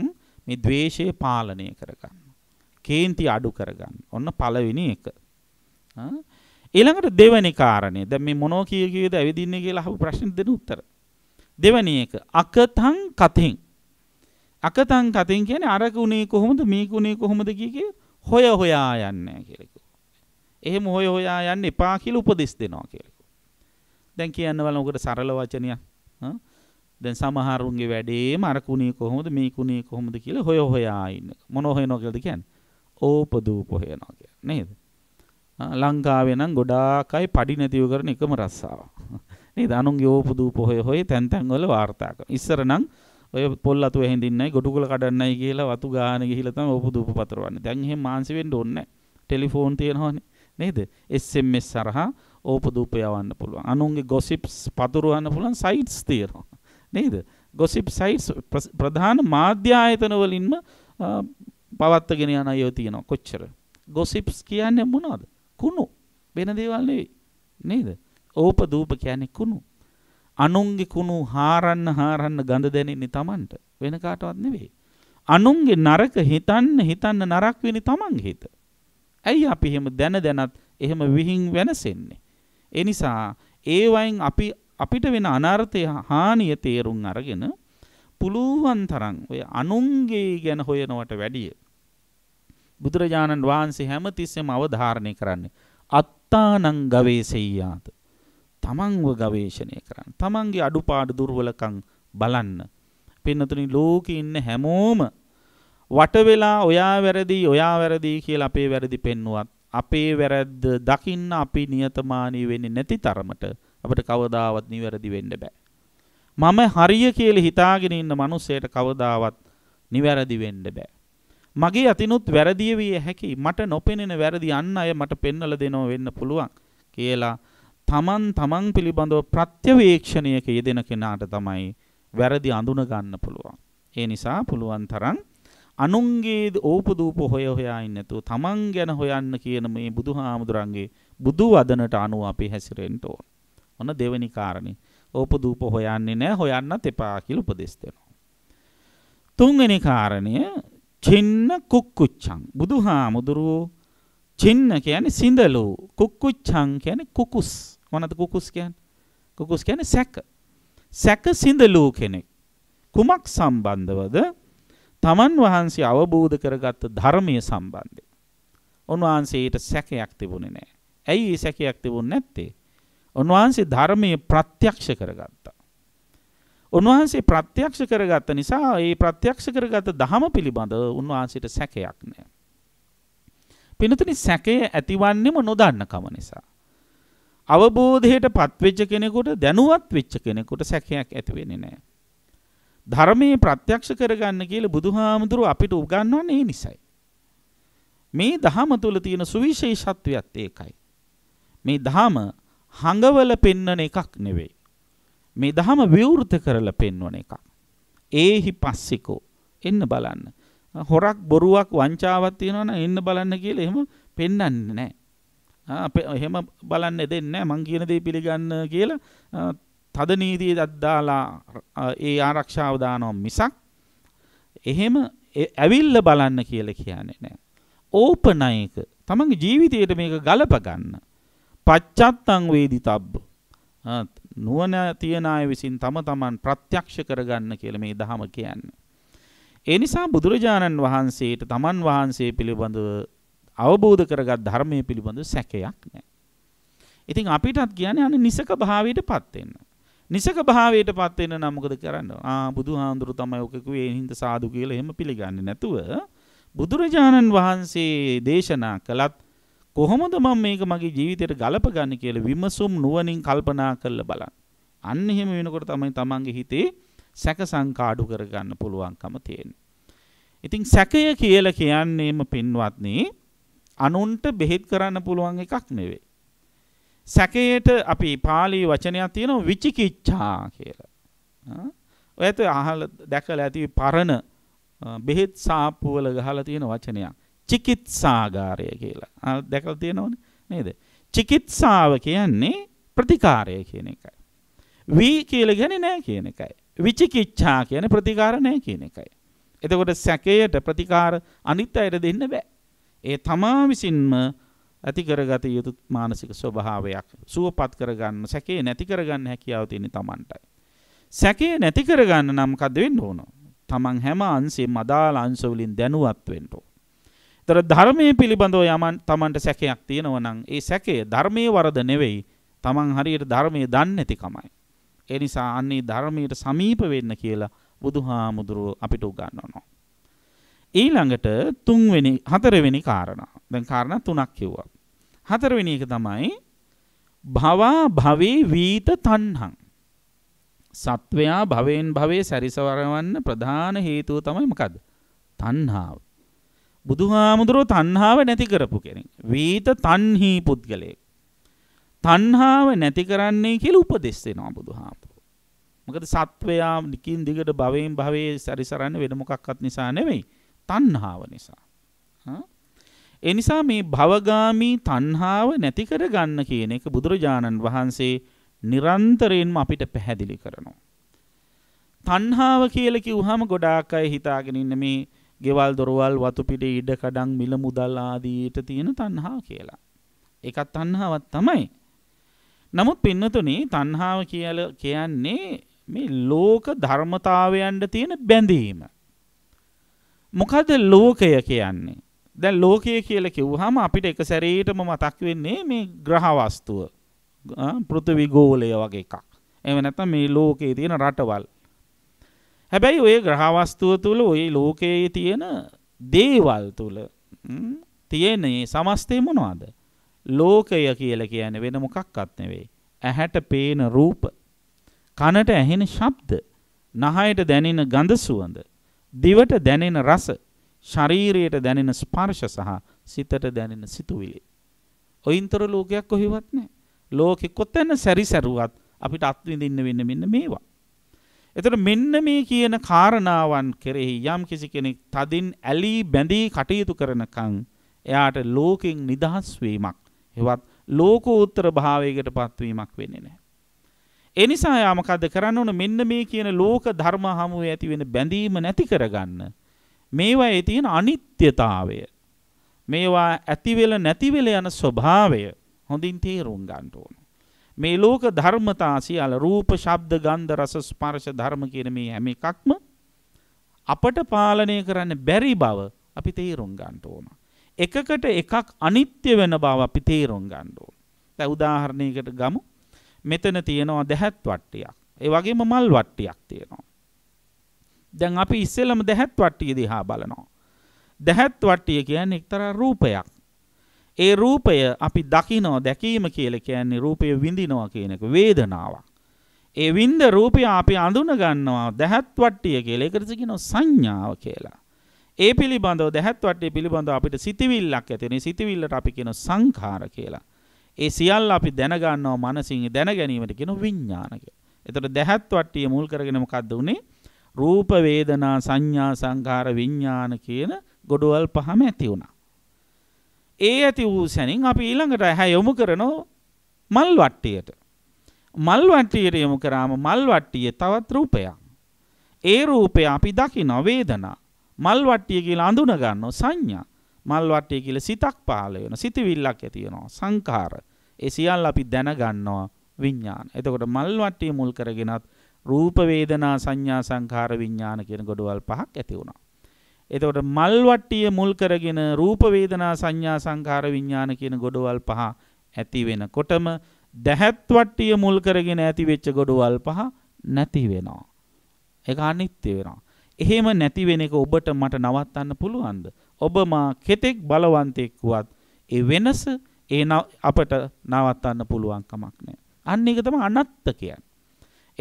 S1: මේ द्वේෂය පාලනය කරගන්න. කේන්ති අඩු කරගන්න. ඔන්න පළවෙනි එක. ඊළඟට දෙවෙනි කාරණේ. දැන් මේ මොනෝ කිය කියද ඇවිදින්නේ කියලා අහපු ප්‍රශ්නෙට දෙන උත්තර. දෙවෙනි එක අකතං කතෙන්. අකතං කතෙන් කියන්නේ අර කුණේ කොහොමද මේ කුණේ කොහොමද කිය හොය හොයා යන්නේ කියලා එහෙම හොය හොයා යන්න එපා කියලා උපදෙස් දෙනවා කියලා. දැන් කියන්න බලන්න උකට සරල වචනයක්. දැන් සමහරුන්ගේ වැඩේම අර කුණේ කොහොමද මේ කුණේ කොහොමද කියලා හොය හොයා ඉන්න. මොන හොයනවා කියලාද කියන්නේ? ඕපදූප හොයනවා කියන්නේ නේද? ලංකාවේ නම් ගොඩාක් අය padi නැතිව කරන එකම රස්සාව. [laughs] නේද? අනුන්ගේ ඕපදූප හොය හොය තැන් තැන් වල වාර්තා කරනවා. ඉස්සර නම් ඔය පොල් අතු ඇහිඳින්නයි, ගොටුකල කඩන්නයි කියලා වතු ගාන ගිහිලා තමයි ඕපදූප පතරවන්නේ. දැන් එහෙම මාන්සි වෙන්න ඕනේ නැහැ. ටෙලිෆෝන් තියෙනවනේ. නේද? SMS සරහා ඕපදූප යවන්න පුළුවන්. අනුන්ගේ ගොසිප්ස් පතුරවන්න පුළුවන් සයිට්ස් තියෙනවා. නේද ගොසිප් සයිට්ස් ප්‍රධාන මාධ්‍ය ආයතන වලින්ම පවත්වාගෙන යන අයව තියෙනවා කොච්චර ගොසිප්ස් කියන්නේ මොනවද කුණු වෙන දේවල් නෙවෙයි නේද ඕප දූප කියන්නේ කුණු අනුන්ගේ කුණු හාරන්න හාරන්න ගඳ දැනෙන්නේ Tamanට වෙන කාටවත් නෙවෙයි අනුන්ගේ නරක හිතන්න හිතන්න නරක වෙන්නේ Tamanගේ හිත ඇයි අපි එහෙම දැන දැනත් එහෙම විහිං වෙනසෙන්නේ ඒ නිසා ඒ වයින් අපි අපිට වෙන අනර්ථය හානිය තේරුම් අරගෙන පුළුවන් තරම් ඔය අනුන්ගේ ගැන හොයනවට වැඩිය බුදුරජාණන් වහන්සේ හැමතිස්සෙම අවධාරණය කරන්නේ අත්තානං ගවේසෙය්‍යාත තමන්ව ගවේෂණය කරන්න තමන්ගේ අඩුපාඩු දුර්වලකම් බලන්න පින්නතුනි ලෝකේ ඉන්න හැමෝම වට වෙලා ඔයා වැරදි ඔයා වැරදි කියලා අපේ වැරදි පෙන්නුවත් අපේ වැරද්ද දකින්න අපි නියතමානී වෙන්නේ නැති තරමට අපිට කවදාවත් නිවැරදි වෙන්න බෑ. මම හරිය කියලා හිතාගෙන ඉන්න මිනිස්සෙට කවදාවත් නිවැරදි වෙන්න බෑ. මගේ අතිනුත් වැරදිය විය හැකි මට නොපෙනෙන වැරදි අන්න අය මට පෙන්වලා දෙනව වෙන්න පුළුවන් කියලා තමන් තමන් පිළිබඳව ප්‍රත්‍යවේක්ෂණයක යෙදෙන කෙනාට තමයි වැරදි අඳුන ගන්න පුළුවන්. ඒ නිසා පුළුවන් තරම් අනුන්ගේ ඕපදූප හොය හොයා ඉන්නේ නැතුව තමන් ගැන හොයන්න කියන මේ බුදුහාමුදුරන්ගේ බුදු වදනට අනුව අපි හැසිරෙන්න ඕන. ඔන්න දෙවෙනි කාරණේ. ඕපදූප හොයන්නේ නැහැ හොයන්නත් එපා කියලා උපදෙස් දෙනවා. තුන්වෙනි කාරණය චින්න කුක්කුච්ඡං බුදුහාමුදුරුවෝ චින්න කියන්නේ සිඳලු කුක්කුච්ඡං කියන්නේ කුකුස් මොනවද කුකුස් කියන්නේ කුකුස් කියන්නේ සැක සැක සිඳලු කෙනෙක් කුමක් සම්බන්ධවද තමන් වහන්සේ අවබෝධ කරගත්ත ධර්මය සම්බන්ධයෙන් උන්වහන්සේට සැකයක් තිබුණේ නැහැ ඇයි ඒ සැකයක් තිබුණ නැත්තේ උන්වහන්සේ ධර්මයේ ප්‍රත්‍යක්ෂ කරගත්තා. උන්වහන්සේ ප්‍රත්‍යක්ෂ කරගත්ත නිසා ඒ ප්‍රත්‍යක්ෂ කරගත දහම පිළිබඳ උන්වහන්සේට සැකයක් නැහැ. පිනතුනි සැකය ඇතිවන්නේම නොදන්න කම නිසා. අවබෝධයට පත්වෙච්ච කෙනෙකුට දැනුවත් වෙච්ච කෙනෙකුට සැකයක් ඇති වෙන්නේ නැහැ. ධර්මයේ ප්‍රත්‍යක්ෂ කරගන්න කියලා බුදුහාමුදුරුව අපිට උගන්වන්නේ ඒ නිසයි. මේ ධහම තුල තියෙන සුවිශේෂත්වයත් ඒකයි. මේ ධහම හඟවල පෙන්වන එකක් නෙවෙයි. මේ දහම විවෘත කරලා පෙන්වන එකක්. ඒහි පස්සිකෝ එන්න බලන්න. හොරක් බොරුවක් වංචාවක් තියෙනවා නම් එන්න බලන්න කියලා එහෙම පෙන්වන්නේ නැහැ. එහෙම බලන්න දෙන්නේ නැහැ. මං කියන දේ පිළිගන්න කියලා තද නීතිය දාලා ඒ ආරක්ෂාව දානවා මිසක් එහෙම ඇවිල්ලා බලන්න කියලා කියන්නේ නැහැ. ඕපනයික තමන්ගේ ජීවිතයට මේක ගලප ගන්න. පච්චත්තං වේදිතබ්බ නුවණ තියන අය විසින් තම තමන් ප්‍රත්‍යක්ෂ කරගන්න කියලා මේ ධහම කියන්නේ. ඒ නිසා බුදුරජාණන් වහන්සේට තමන් වහන්සේ පිළිබඳව අවබෝධ කරගත් ධර්මයේ පිළිබඳ සැකයක් නැහැ. ඉතින් අපිටත් කියන්නේ අනේ නිසක භාවයටපත් වෙන්න. නිසක භාවයටපත් වෙන්න නම් මොකද කරන්න? ආ බුදුහාඳුරු තමයි ඔක කිව්වේ ඒ හින්දා සාදු කියලා එහෙම පිළිගන්නේ නැතුව බුදුරජාණන් වහන්සේ දේශනා කළත් කොහොමද මම මේක මගේ ජීවිතයට ගලපගන්න කියලා විමසුම් නුවණින් කල්පනා කරලා බලන්න. අන්න එහෙම වෙනකොට තමයි තමන්ගේ හිතේ සැක සංකාඩු කරගන්න පුළුවන්කම තියෙන්නේ. ඉතින් සැකය කියලා කියන්නේම පින්වත්නි අනුන්ට බෙහෙත් කරන්න පුළුවන් එකක් නෙවෙයි. සැකයට අපි පාලි වචනයක් තියෙනවා විචිකිච්ඡා කියලා. ඔයත් අහලා දැකලා ඇති පරණ බෙහෙත් සාප්පු වල ගහලා තියෙන වචනයක්. චිකිත්සාගාරය කියලා දැකල් තියෙනවන නේද. චිකිත්සාව කියන්නේ ප්‍රතිකාරය කියන එකයි. වී කියල ගැන නෑ කියන එකයි. විචිකිච්ඡා කියන ප්‍රතිකාර නෑ කියන එකයි. එතකොට සැකයට ප්‍රතිකාර අනිත් අයට දෙන්න බෑ. ඒ තමා විසින්ම ඇති කරගත යුතු මානසික ස්වභාවයක් සුවපත් කරගන්න සැකේ නැති කරගන්න හැකියාව තියෙන තමන්ටයි. සැකේ නැති කරගන්න නම් කද වෙන්න ඕන. තමන් හැම අංශෙම අදාළ අංශවලින් දැනුවත් වෙන්න ඕන. ඒතර ධර්මයේ පිළිබඳව යමන් තමන්ට සැකයක් තියෙනවා නම් ඒ සැකය ධර්මයේ වරද නෙවෙයි තමන් හරියට ධර්මයේ දන්නේ නැති කමයි. ඒ නිසා අන්නේ ධර්මයට සමීප වෙන්න කියලා බුදුහාමුදුරුව අපිට උගන්වනවා. ඊළඟට තුන්වෙනි හතරවෙනි කාරණා. දැන් කාරණා තුනක් කිව්වා. හතරවෙනි එක තමයි භවා භවේ වීත තණ්හං. සත්වයා භවෙන් භවේ සැරිසවරවන්න ප්‍රධාන හේතුව තමයි මොකද්ද? තණ්හාව. බුදුහාමුදුරුව තණ්හාව නැති කරපු කෙනෙක්. වීත තණ්හී පුද්ගලයෙක්. තණ්හාව නැති කරන්නේ කියලා උපදෙස් දෙනවා බුදුහාමුදුරුව. මොකද සත්වයා නිකින් දිගට භවයෙන් භවයේ සැරිසරන්නේ වෙන මොකක්වත් නිසා නෙවෙයි. තණ්හාව නිසා. හා එනිසා මේ භවගාමී තණ්හාව නැති කරගන්න කියන එක බුදුරජාණන් වහන්සේ නිරන්තරයෙන්ම අපිට පැහැදිලි කරනවා. තණ්හාව කියලා කිව්වහම ගොඩාක් අය හිතාගෙන ඉන්න මේ ගෙවල් දොරවල් වතුපිට ඉඩ කඩන් මිල මුදල් ආදීට තියෙන තණ්හා කියලා. ඒකත් තණ්හාවක් තමයි. නමුත් පින්නතුනේ තණ්හාව කියලා කියන්නේ මේ ලෝක ධර්මතාවයන්ට තියෙන බැඳීම. මොකද ලෝකය කියන්නේ? දැන් ලෝකය කියලා කිව්වහම අපිට එක සැරේටම මතක් වෙන්නේ මේ ග්‍රහ වස්තුව. පෘථිවි ගෝලය වගේ එකක්. එහෙම නැත්නම් මේ ලෝකයේ තියෙන රටවල්. හැබැයි ওই ග්‍රහවස්තුව තුල ওই ලෝකයේ තියෙන දේවල් තුල තියෙන සමස්තය මොනවද? ලෝකය කියලා කියන්නේ වෙන මොකක්වත් නෙවෙයි. ඇහැට පේන රූප, කනට ඇහෙන ශබ්ද, නහයට දැනෙන ගඳ සුවඳ, දිවට දැනෙන රස, ශරීරයට දැනෙන ස්පර්ශ සහ සිතට දැනෙන සිතුවිලි. ඔයින්තර ලෝකයක් කොහෙවත් නැහැ. ලෝකෙ කොතැන සැරිසරුවත් අපිට අත්විඳින්න වෙන්නේ මෙන්න මේවා. එතට මෙන්න මේ කියන කාරණාවන් කෙරෙහි යම් කිසි කෙනෙක් තදින් ඇලී බැඳී කටයුතු කරනකං එයාට ලෝකෙන් නිදහස්වීමක් හෙවත් ලෝකෝත්තර භාවයකට පත්වීමක් වෙන්නේ නෑ. එනිසා යාමකද කරන්න ඕන මෙන්න මේ කියන ලෝක ධර්ම හමුව ඇතිවෙන බැඳීම නැති කරගන්න. මේවා ඇතියෙන අනිත්‍යතාවය. මේවා ඇතිවෙල නැතිවෙල යන ස්වභාවය හොඳින් තේරුම් ගන්ට ඕන. මේ ලෝක ධර්මතා සියල්ල රූප ශබ්ද ගන්ධ රස ස්පර්ශ ධර්ම කියන මේ හැම එකක්ම අපට පාලනය කරන්න බැරි බව අපි තේරුම් ගන්න ඕන. එකකට එකක් අනිත්‍ය වෙන බව අපි තේරුම් ගන්න ඕන. දැන් උදාහරණයකට ගමු. මෙතන තියෙනවා දැහත් වට්ටියක්. ඒ වගේම මල් වට්ටියක් තියෙනවා. දැන් අපි ඉස්සෙල්ලම දැහත් වට්ටිය දිහා බලනවා. දැහත් වට්ටිය කියන්නේ එක්තරා රූපයක්. ඒ රූපය අපි දකිනවා දැකීම කියලා කියන්නේ රූපය විඳිනවා කියන එක වේදනාවක්. ඒ විඳ රූපය අපි අඳුන ගන්නවා දැහත් වට්ටිය කියලා. ඒකට කියනවා සංඥාව කියලා. ඒ පිළිබඳව දැහත් වට්ටිය පිළිබඳව අපිට සිතවිල්ලක් ඇති වෙන. සිතවිල්ලට අපි කියනවා සංඛාර කියලා. ඒ සියල්ල අපි දැනගන්නවා මනසින් දැන ගැනීමට කියනවා විඥාන කියලා. එතකොට දැහත් වට්ටිය මුල් කරගෙන මොකද්ද උනේ? රූප වේදනා සංඥා සංඛාර විඥාන කියන ගොඩවල් පහම ඇති වුණා. ඒ ඇති වූ සැනින් අපි ඊළඟට ඇහැ යොමු කරනෝ මල් වට්ටියට. මල් වට්ටියට යොමු කරාම මල් වට්ටිය තවත් රූපයක්. ඒ රූපය අපි දකින වේදනා. මල් වට්ටිය කියලා අඳුන ගන්නෝ සංඥා. මල් වට්ටිය කියලා සිතක් පහළ වෙන සිතවිල්ලක් ඇති වෙනවා සංඛාර. ඒ සියල්ල අපි දැනගන්නවා විඥාන. එතකොට මල් වට්ටිය මුල් කරගෙනත් රූප වේදනා සංඥා සංඛාර විඥාන කියන ගොඩවල් පහක් ඇති වුණා. එතකොට මල් වට්ටිය මුල් කරගෙන රූප වේදනා සංඥා සංඛාර විඥාන කියන ගොඩවල් පහ ඇති වෙනකොටම දැහැත් වට්ටිය මුල් කරගෙන ඇති වෙච්ච ගොඩවල් පහ නැති වෙනවා. ඒක අනිත්‍ය වෙනවා. එහෙම නැති වෙන එක ඔබට මට නවත්තන්න පුළුවන්ද? ඔබ මා කෙතෙක් බලවන්තෙක් වුවත් ඒ වෙනස ඒ අපට නවත්තන්න පුළුවන් කමක් නැහැ. අන්න ඒක තමයි අනත්ත කියන්නේ.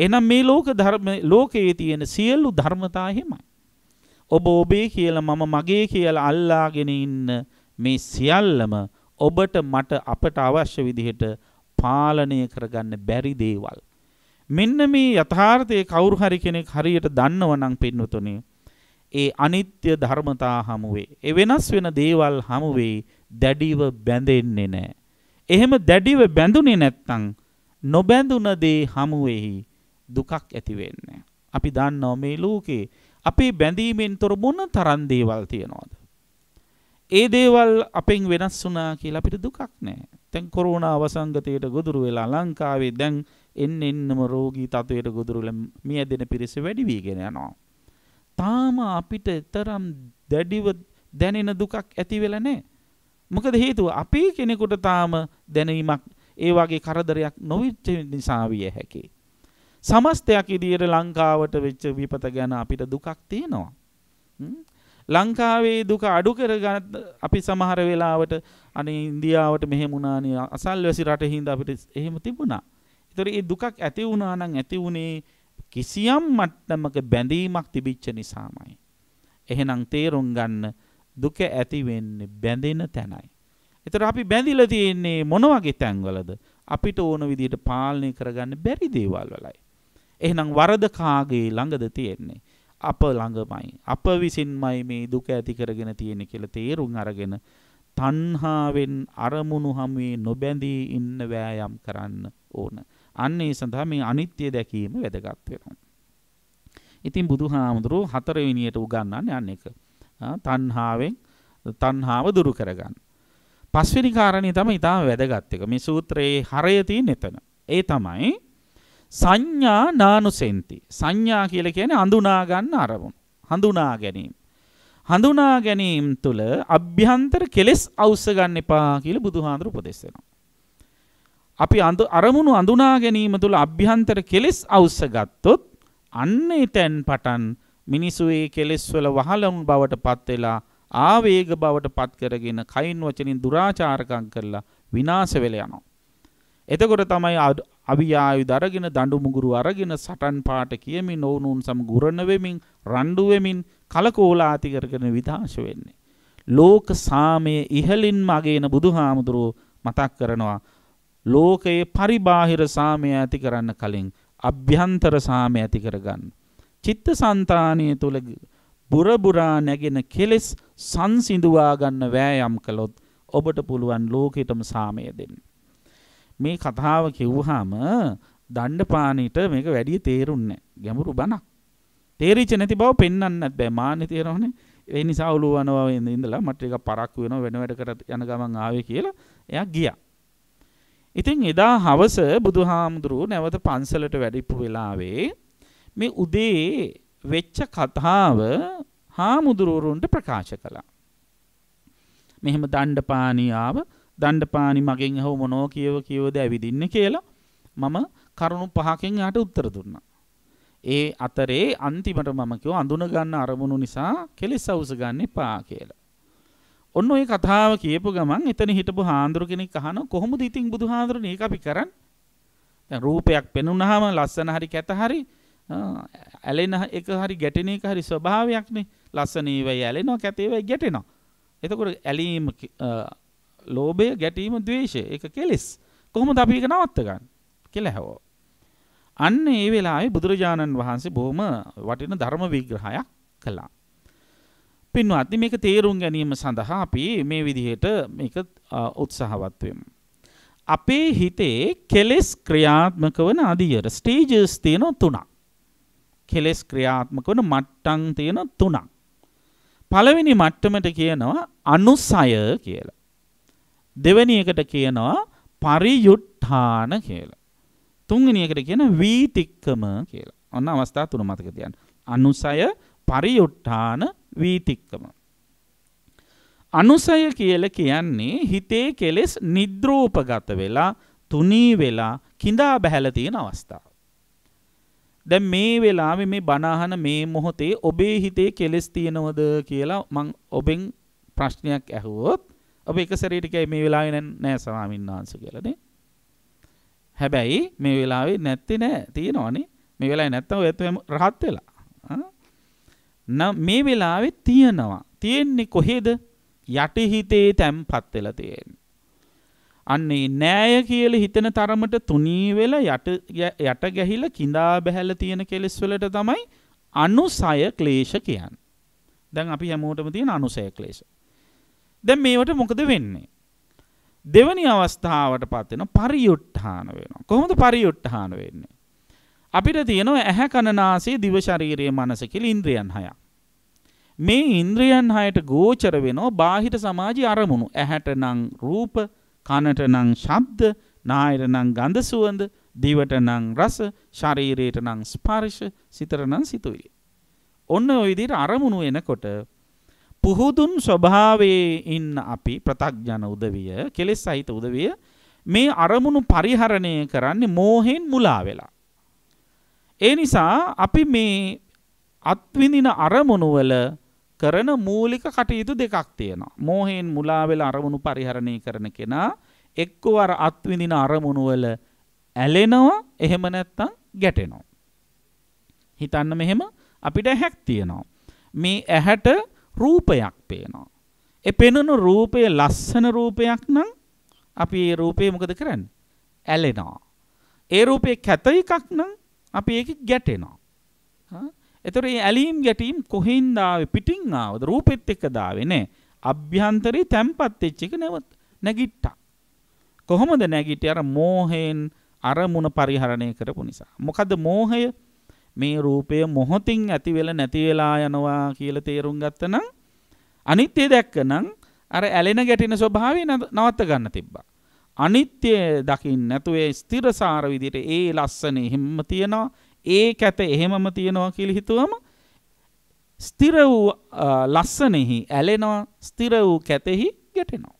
S1: එහෙනම් මේ ලෝක ධර්ම ලෝකයේ තියෙන සියලු ධර්මතා එහෙමයි. ඔබ ඔබේ කියලා මම මගේ කියලා අල්ලාගෙන ඉන්න මේ සියල්ලම ඔබට මට අපට අවශ්‍ය විදිහට පාලනය කරගන්න බැරි දේවල්. මෙන්න මේ යථාර්ථයේ කවුරු හරි කෙනෙක් හරියට දන්නව නම් පින්නතුනේ ඒ අනිත්‍ය ධර්මතා හමුවේ. ඒ වෙනස් වෙන දේවල් හමුවේ දැඩිව බැඳෙන්නේ නැහැ. එහෙම දැඩිව බැඳුනේ නැත්නම් නොබැඳුන දේ හමුවේහි දුකක් ඇති වෙන්නේ. අපි දන්නවා මේ ලෝකේ අපේ බැඳීමෙන් තොර මොන තරම් දේවල් තියෙනවද? ඒ දේවල් අපෙන් වෙනස් වුණා කියලා අපිට දුකක් නැහැ. දැන් කොරෝනා අවසංගතයට ගොදුරු වෙලා ලංකාවේ දැන් එන්න එන්නම රෝගී තත්වයට ගොදුරු වෙලා මියදෙන පිරිස වැඩි වීගෙන යනවා. තාම අපිට තරම් දැඩිව දැනෙන දුකක් ඇති වෙලා නැහැ. මොකද හේතුව අපේ කෙනෙකුට තාම දැනීමක් ඒ වගේ කරදරයක් නොවිච්ච නිසා විය හැකේ. සමස්තයක් ඉදිරියට ලංකාවට වෙච්ච විපත ගැන අපිට දුකක් තියෙනවා. ලංකාවේ දුක අඩු කරගන්න අපි සමහර වෙලාවට අනේ ඉන්දියාවට මෙහෙම වුණානේ අසල්වැසි රටේ හින්දා අපිට එහෙම තිබුණා. ඒතර ඒ දුකක් ඇති වුණා නම් ඇති වුණේ කිසියම් මට්ටමක බැඳීමක් තිබිච්ච නිසාමයි. එහෙනම් තේරුම් ගන්න දුක ඇති වෙන්නේ බැඳෙන තැනයි. ඒතර අපි බැඳිලා තියෙන්නේ මොන වගේ තැන්වලද? අපිට ඕන විදිහට පාලනය කරගන්න බැරි දේවල් වලයි. එහෙනම් වරද කාගේ ළඟද තියෙන්නේ? අප ළඟමයි. අප විසින්මයි මේ දුක ඇති කරගෙන තියෙන්නේ කියලා තේරුම් අරගෙන තණ්හාවෙන් අරමුණු හැමුවේ නොබැඳී ඉන්න වෑයම් කරන්න ඕන. අන්න ඒ සඳහා මේ අනිත්‍ය දැකීම වැදගත් වෙනවා. ඉතින් බුදුහාමුදුරුව හතරවෙනියට උගන්වන්නේ අන්න එක. තණ්හාවෙන් තණ්හාව දුරු කරගන්න. පස්වෙනි කාරණේ තමයි ඊටම වැදගත් එක. මේ සූත්‍රයේ හරය තියෙන එතන. ඒ තමයි සංඥා නානුසෙන්ති. සංඥා කියලා කියන්නේ හඳුනා ගන්න අරමුණු. හඳුනා ගැනීම. හඳුනා ගැනීම තුළ අභ්‍යන්තර කෙලෙස් අවශ්‍ය ගන්න එපා කියලා බුදුහාඳුර උපදෙස් දෙනවා. අපි අරමුණු අඳුනා ගැනීම තුළ අභ්‍යන්තර කෙලෙස් අවශ්‍ය ගත්තොත් අන්න එතෙන් පටන් මිනිසු ඒ කෙලෙස් වල වහලුන් බවට පත් වෙලා ආවේග බවට පත් කරගෙන කයින් වචනින් දුරාචාරකම් කරලා විනාශ වෙලා යනවා. එතකොට තමයි අවියායු දරගෙන දඬු මුගුරු අරගෙන සටන් පාට කියමින් ඔවුනුන් සම ගුරණ වෙමින් රණ්ඩු වෙමින් කලකෝලාති කරගෙන විනාශ වෙන්නේ. ලෝක සාමයේ ඉහළින්ම අගේන බුදුහාමුදුරුව මතක් කරනවා. ලෝකයේ පරිබාහිර සාමය ඇති කරන්න කලින් අභ්‍යන්තර සාමය ඇති කරගන්න. චිත්තසංතානිය තුල බුරබුරා නැගෙන කෙලෙස් සංසිඳුවා ගන්න වෑයම් කළොත් ඔබට පුළුවන් ලෝකෙටම සාමය දෙන්න. මේ කතාව කිව්වහම දණ්ඩපාණිට මේක වැඩි තේරුන්නේ ගැඹුරු බණක්. තේරිච්ච නැති බව පෙන්වන්නත් බෑ. මාන්නේ තේරෙන්නේ. ඒ නිසා ඔළුව වනවා ඉඳලා මට ටිකක් පරක්කු වෙනවා වෙන වැඩකට යන ගමන් ආවේ කියලා එයා ගියා. ඉතින් එදා හවස බුදුහාමුදුරුව නැවත පන්සලට වැඩිපු වෙලාවේ මේ උදේ වෙච්ච කතාව හාමුදුරුවරුන්ට ප්‍රකාශ කළා. මෙහෙම දණ්ඩපාණියාව දණ්ඩපාණි මගෙන් අහුව මොනෝ කියව කියවද ඇවිදින්න කියලා මම කරුණු පහකින් යාට උත්තර දුන්නා. ඒ අතරේ අන්තිමට මම කිව්ව අඳුන ගන්න අරමුණු නිසා කෙලෙස් අවුස ගන්න එපා කියලා. ඔන්න ওই කතාව කියපු ගමන් එතන හිටපු හාඳුරු කෙනෙක් අහන කොහොමද ඉතින් බුදුහාඳුරනේ ඒක අපි කරන්නේ? දැන් රූපයක් පෙනුනහම ලස්සන හරි කැත හරි ඇලෙන එක හරි ගැටෙන එක හරි ස්වභාවයක්නේ. ලස්සන ඒවයි ඇලෙනවා කැත ඒවයි ගැටෙනවා. එතකොට ඇලීම ලෝභය ගැටීම ද්වේෂය ඒක කෙලෙස් කොහොමද අපි ඒක නවත්ත ගන්න කියලා හැවෝ අන්න ඒ වෙලාවේ බුදුරජාණන් වහන්සේ බොහොම වටින ධර්ම විග්‍රහයක් කළා පින්වත්නි මේක තේරුම් ගැනීම සඳහා අපි මේ විදිහට මේක උත්සාහවත් වෙමු අපේ හිතේ කෙලෙස් ක්‍රියාත්මක වන අධියර ස්ටේජස් තියෙන තුනක් කෙලෙස් ක්‍රියාත්මක වන මට්ටම් තියෙන තුනක් පළවෙනි මට්ටමට කියනවා අනුසය කියලා දෙවෙනි එකට කියනවා පරියුට්ඨාන කියලා. තුන්වෙනි එකට කියන වීතික්කම කියලා. ඔන්න අවස්ථා තුන මතක තියන්න. අනුසය පරියුට්ඨාන වීතික්කම. අනුසය කියලා කියන්නේ හිතේ කෙලෙස් නිද්‍රෝපගත වෙලා තුනී වෙලා කිඳා බැහැලා තියෙන අවස්ථාව. දැන් මේ වෙලාවේ මේ බණ මේ මොහොතේ ඔබේ හිතේ කෙලෙස් තියනවද කියලා මං ඔබෙන් ප්‍රශ්නයක් ඇහුවොත් ඔබ එක සැරේට කියයි මේ වෙලාවේ නෑ ස්වාමීන් වහන්සේ කියලානේ. හැබැයි මේ වෙලාවේ නැත්තේ නෑ තියෙනවනේ. මේ වෙලාවේ නැත්තම් ඔයත් රහත් වෙලා. නම් මේ වෙලාවේ තියෙනවා. තියෙන්නේ කොහෙද? යටිහිතේ තැම්පත් වෙලා තියෙන්නේ. අන්නේ නෑය කියලා හිතන තරමට තුනී වෙලා යට යට ගැහිලා கிඳා බැහැලා තියෙන කෙලෙස් වලට තමයි අනුසය ක්ලේශ කියන්නේ. දැන් අපි හැමෝටම තියෙන අනුසය ක්ලේශ. දැන් මේවට මොකද වෙන්නේ? දෙවැනි අවස්ථාවට පත් වෙන පරියුට්ඨාන වෙනවා. කොහොමද පරියුට්ඨාන වෙන්නේ? අපිට තියෙනවා ඇහැ කන නාසය දිව ශරීරය මනස කියලා ඉන්ද්‍රියන් හයක්. මේ ඉන්ද්‍රියන් හයට ගෝචර වෙනවා බාහිර සමාජي අරමුණු. ඇහැට නම් රූප, කනට නම් ශබ්ද, නායට නම් ගඳ සුවඳ, දිවට නම් රස, ශරීරයට නම් ස්පර්ශ, සිතට නම් සිතුවිලි. ඔන්න ඔය විදිහට අරමුණු එනකොට පුහුදුන් ස්වභාවයේ ඉන්න අපි ප්‍රතග්ජන උදවිය කෙලෙස් සහිත උදවිය මේ අරමුණු පරිහරණය කරන්නේ මෝහෙන් මුලා වෙලා. ඒ නිසා අපි මේ අත්විඳින අරමුණු වල කරන මූලික කටයුතු දෙකක් තියෙනවා. මෝහෙන් මුලා වෙලා අරමුණු පරිහරණය කරන කෙනා එක්කෝ අර අත්විඳින අරමුණු වල ඇලෙනවා එහෙම නැත්නම් ගැටෙනවා. හිතන්න මෙහෙම අපිට ඇහැක් තියෙනවා. මේ ඇහැට රූපයක් පේනවා. ඒ පෙනෙන රූපය ලස්සන රූපයක් නම් අපි ඒ රූපේ මොකද කරන්නේ? ඇලෙනවා. ඒ රූපේ කැත එකක් නම් අපි ඒක ගැටෙනවා. හා එතකොට මේ ඇලීම් ගැටීම් කොහෙන්ද ආවේ? පිටින් ආවද? රූපෙත් එක්ක දාවේ නෑ. අභ්‍යන්තරේ තැම්පත් වෙච්ච එක නැවත් නැගිට්ටා. කොහොමද නැගිටි අර මෝහයෙන් අරමුණ පරිහරණය කරපු නිසා. මොකද මෝහය මේ රූපය මොහොතින් ඇති වෙලා නැති වෙලා යනවා කියලා තේරුම් ගත්තනම් අනිත්‍ය දැක්කනම් අර ඇලෙන ගැටෙන ස්වභාවය නවත්ත ගන්න තිබ්බා. අනිත්‍ය දකින්න නැතුව ස්ථිරසාර විදිහට ඒ ලස්සන එහෙම්ම තියනවා ඒ කැත එහෙමම තියනවා කියලා හිතුවම ස්ථිර වූ ලස්සනෙහි ඇලෙනවා ස්ථිර වූ කැතෙහි ගැටෙනවා.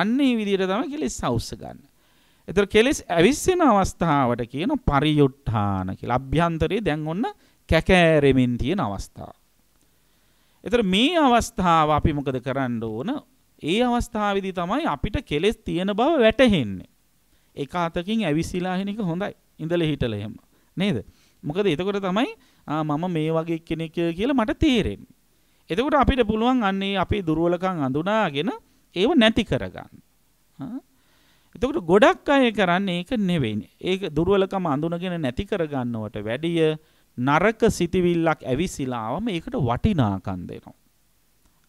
S1: අන්න ඒ විදිහට තමයි කෙලෙස් හවුස් ගන්න. එතකොට කෙලෙස් ඇවිස්සෙන අවස්ථාවට කියන පරියුට්ඨාන කියලා. අභ්‍යන්තරේ දැන් ඔන්න කැකෑරෙමින් තියෙන අවස්ථාව. එතකොට මේ අවස්ථාව අපි මොකද කරන්න ඕන? ඒ අවස්ථාවේදී තමයි අපිට කෙලෙස් තියෙන බව වැටහෙන්නේ. එක අතකින් ඇවිසිලා හින එක හොඳයි. ඉඳලා හිටලා එහෙම. නේද? මොකද එතකොට තමයි මම මේ වගේ කෙනෙක් කියලා මට තේරෙන්නේ. එතකොට අපිට පුළුවන් අන්නේ අපේ දුර්වලකම් අඳුනාගෙන ඒව නැති කරගන්න. හා එතකොට ගොඩක් අය කරන්නේ ඒක නෙවෙයිනේ. ඒක දුර්වලකම අඳුනගෙන නැති කරගන්නවට වැඩිය නරක සිතිවිල්ලක් ඇවිසිලාවම ඒකට වටිනාකම් දෙනවා.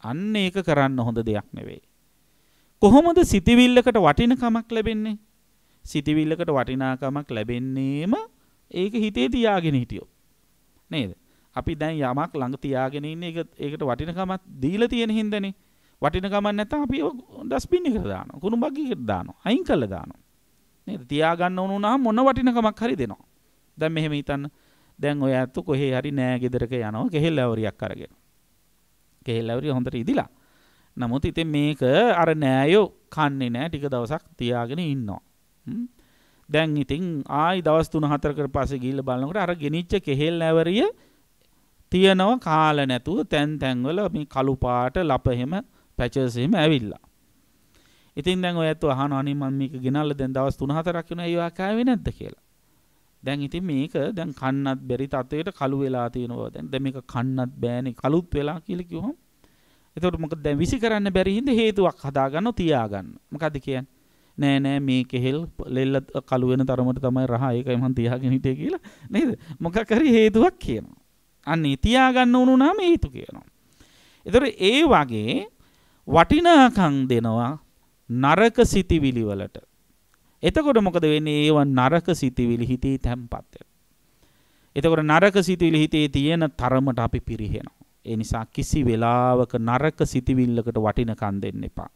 S1: අන්න ඒක කරන්න හොඳ දෙයක් නෙවෙයි. කොහොමද සිතිවිල්ලකට වටිනකමක් ලැබෙන්නේ? සිතිවිල්ලකට වටිනාකමක් ලැබෙන්නේම ඒක හිතේ තියාගෙන හිටියොත්. නේද? අපි දැන් යමක් ළඟ තියාගෙන ඉන්නේ ඒක ඒකට වටිනකමක් දීලා තියෙන හින්දානේ. වටින ගමන් නැත්නම් අපි ඩස්බින් එකට දානවා. කුණු බග්ගියකට දානවා. අයින් කරලා දානවා. නේද? තියාගන්න ඕන වුණාම මොන වටිනකමක් හරි දෙනවා. දැන් මෙහෙම හිතන්න. දැන් ඔය ඇත්ත කොහේ හරි නෑ ගෙදරක යනවා. කෙහෙල් ඇවරියක් අරගෙන. කෙහෙල් ඇවරිය හොඳට ඉදිලා. නමුත් ඉතින් මේක අර නෑයෝ කන්නේ නෑ ටික දවසක් තියාගෙන ඉන්නවා. දැන් ඉතින් ආයි දවස් 3-4 කර පස්සේ ගිහිල්ලා බලනකොට අර ගෙනිච්ච කෙහෙල් ඇවරිය තියනව කාල නැතුව තැන් තැන්වල මේ කළු පාට ලප එහෙම පැචර්ස් එහෙම ඇවිල්ලා. ඉතින් දැන් ඔය ඇත්තෝ අහනවා අනේ මම මේක ගෙනල්ලා දැන් දවස් 3-4ක් වෙනවා ඒ වාකාවේ නැද්ද කියලා. දැන් ඉතින් මේක දැන් කන්නත් බැරි තත්වයකට කළු වෙලා තියෙනවා දැන්. දැන් මේක කන්නත් බෑනේ කළුත් වෙලා කියලා කිව්වොත්. එතකොට මොකද දැන් විසි කරන්න බැරි හින්දා හේතුවක් හදාගන්න තියාගන්න. මොකද්ද කියන්නේ? නෑ නෑ මේ කෙහෙල් ලෙල්ල කළු වෙන තරමට තමයි රහ ඒකයි මම තියාගෙන හිටියේ කියලා නේද? මොකක් හරි හේතුවක් කියනවා. අන්න තියාගන්න උණු නම් හේතු කියනවා. ඒතර ඒ වගේ වටිනාකම් දෙනවා නරක සිතිවිලි වලට. එතකොට මොකද වෙන්නේ? ඒව නරක සිතිවිලි හිතේ තැම්පත් එතකොට නරක සිතිවිලි හිතේ තියෙන තරමට අපි පිරිහෙනවා. ඒ නිසා කිසි වෙලාවක නරක සිතිවිල්ලකට වටිනකම් දෙන්න එපා.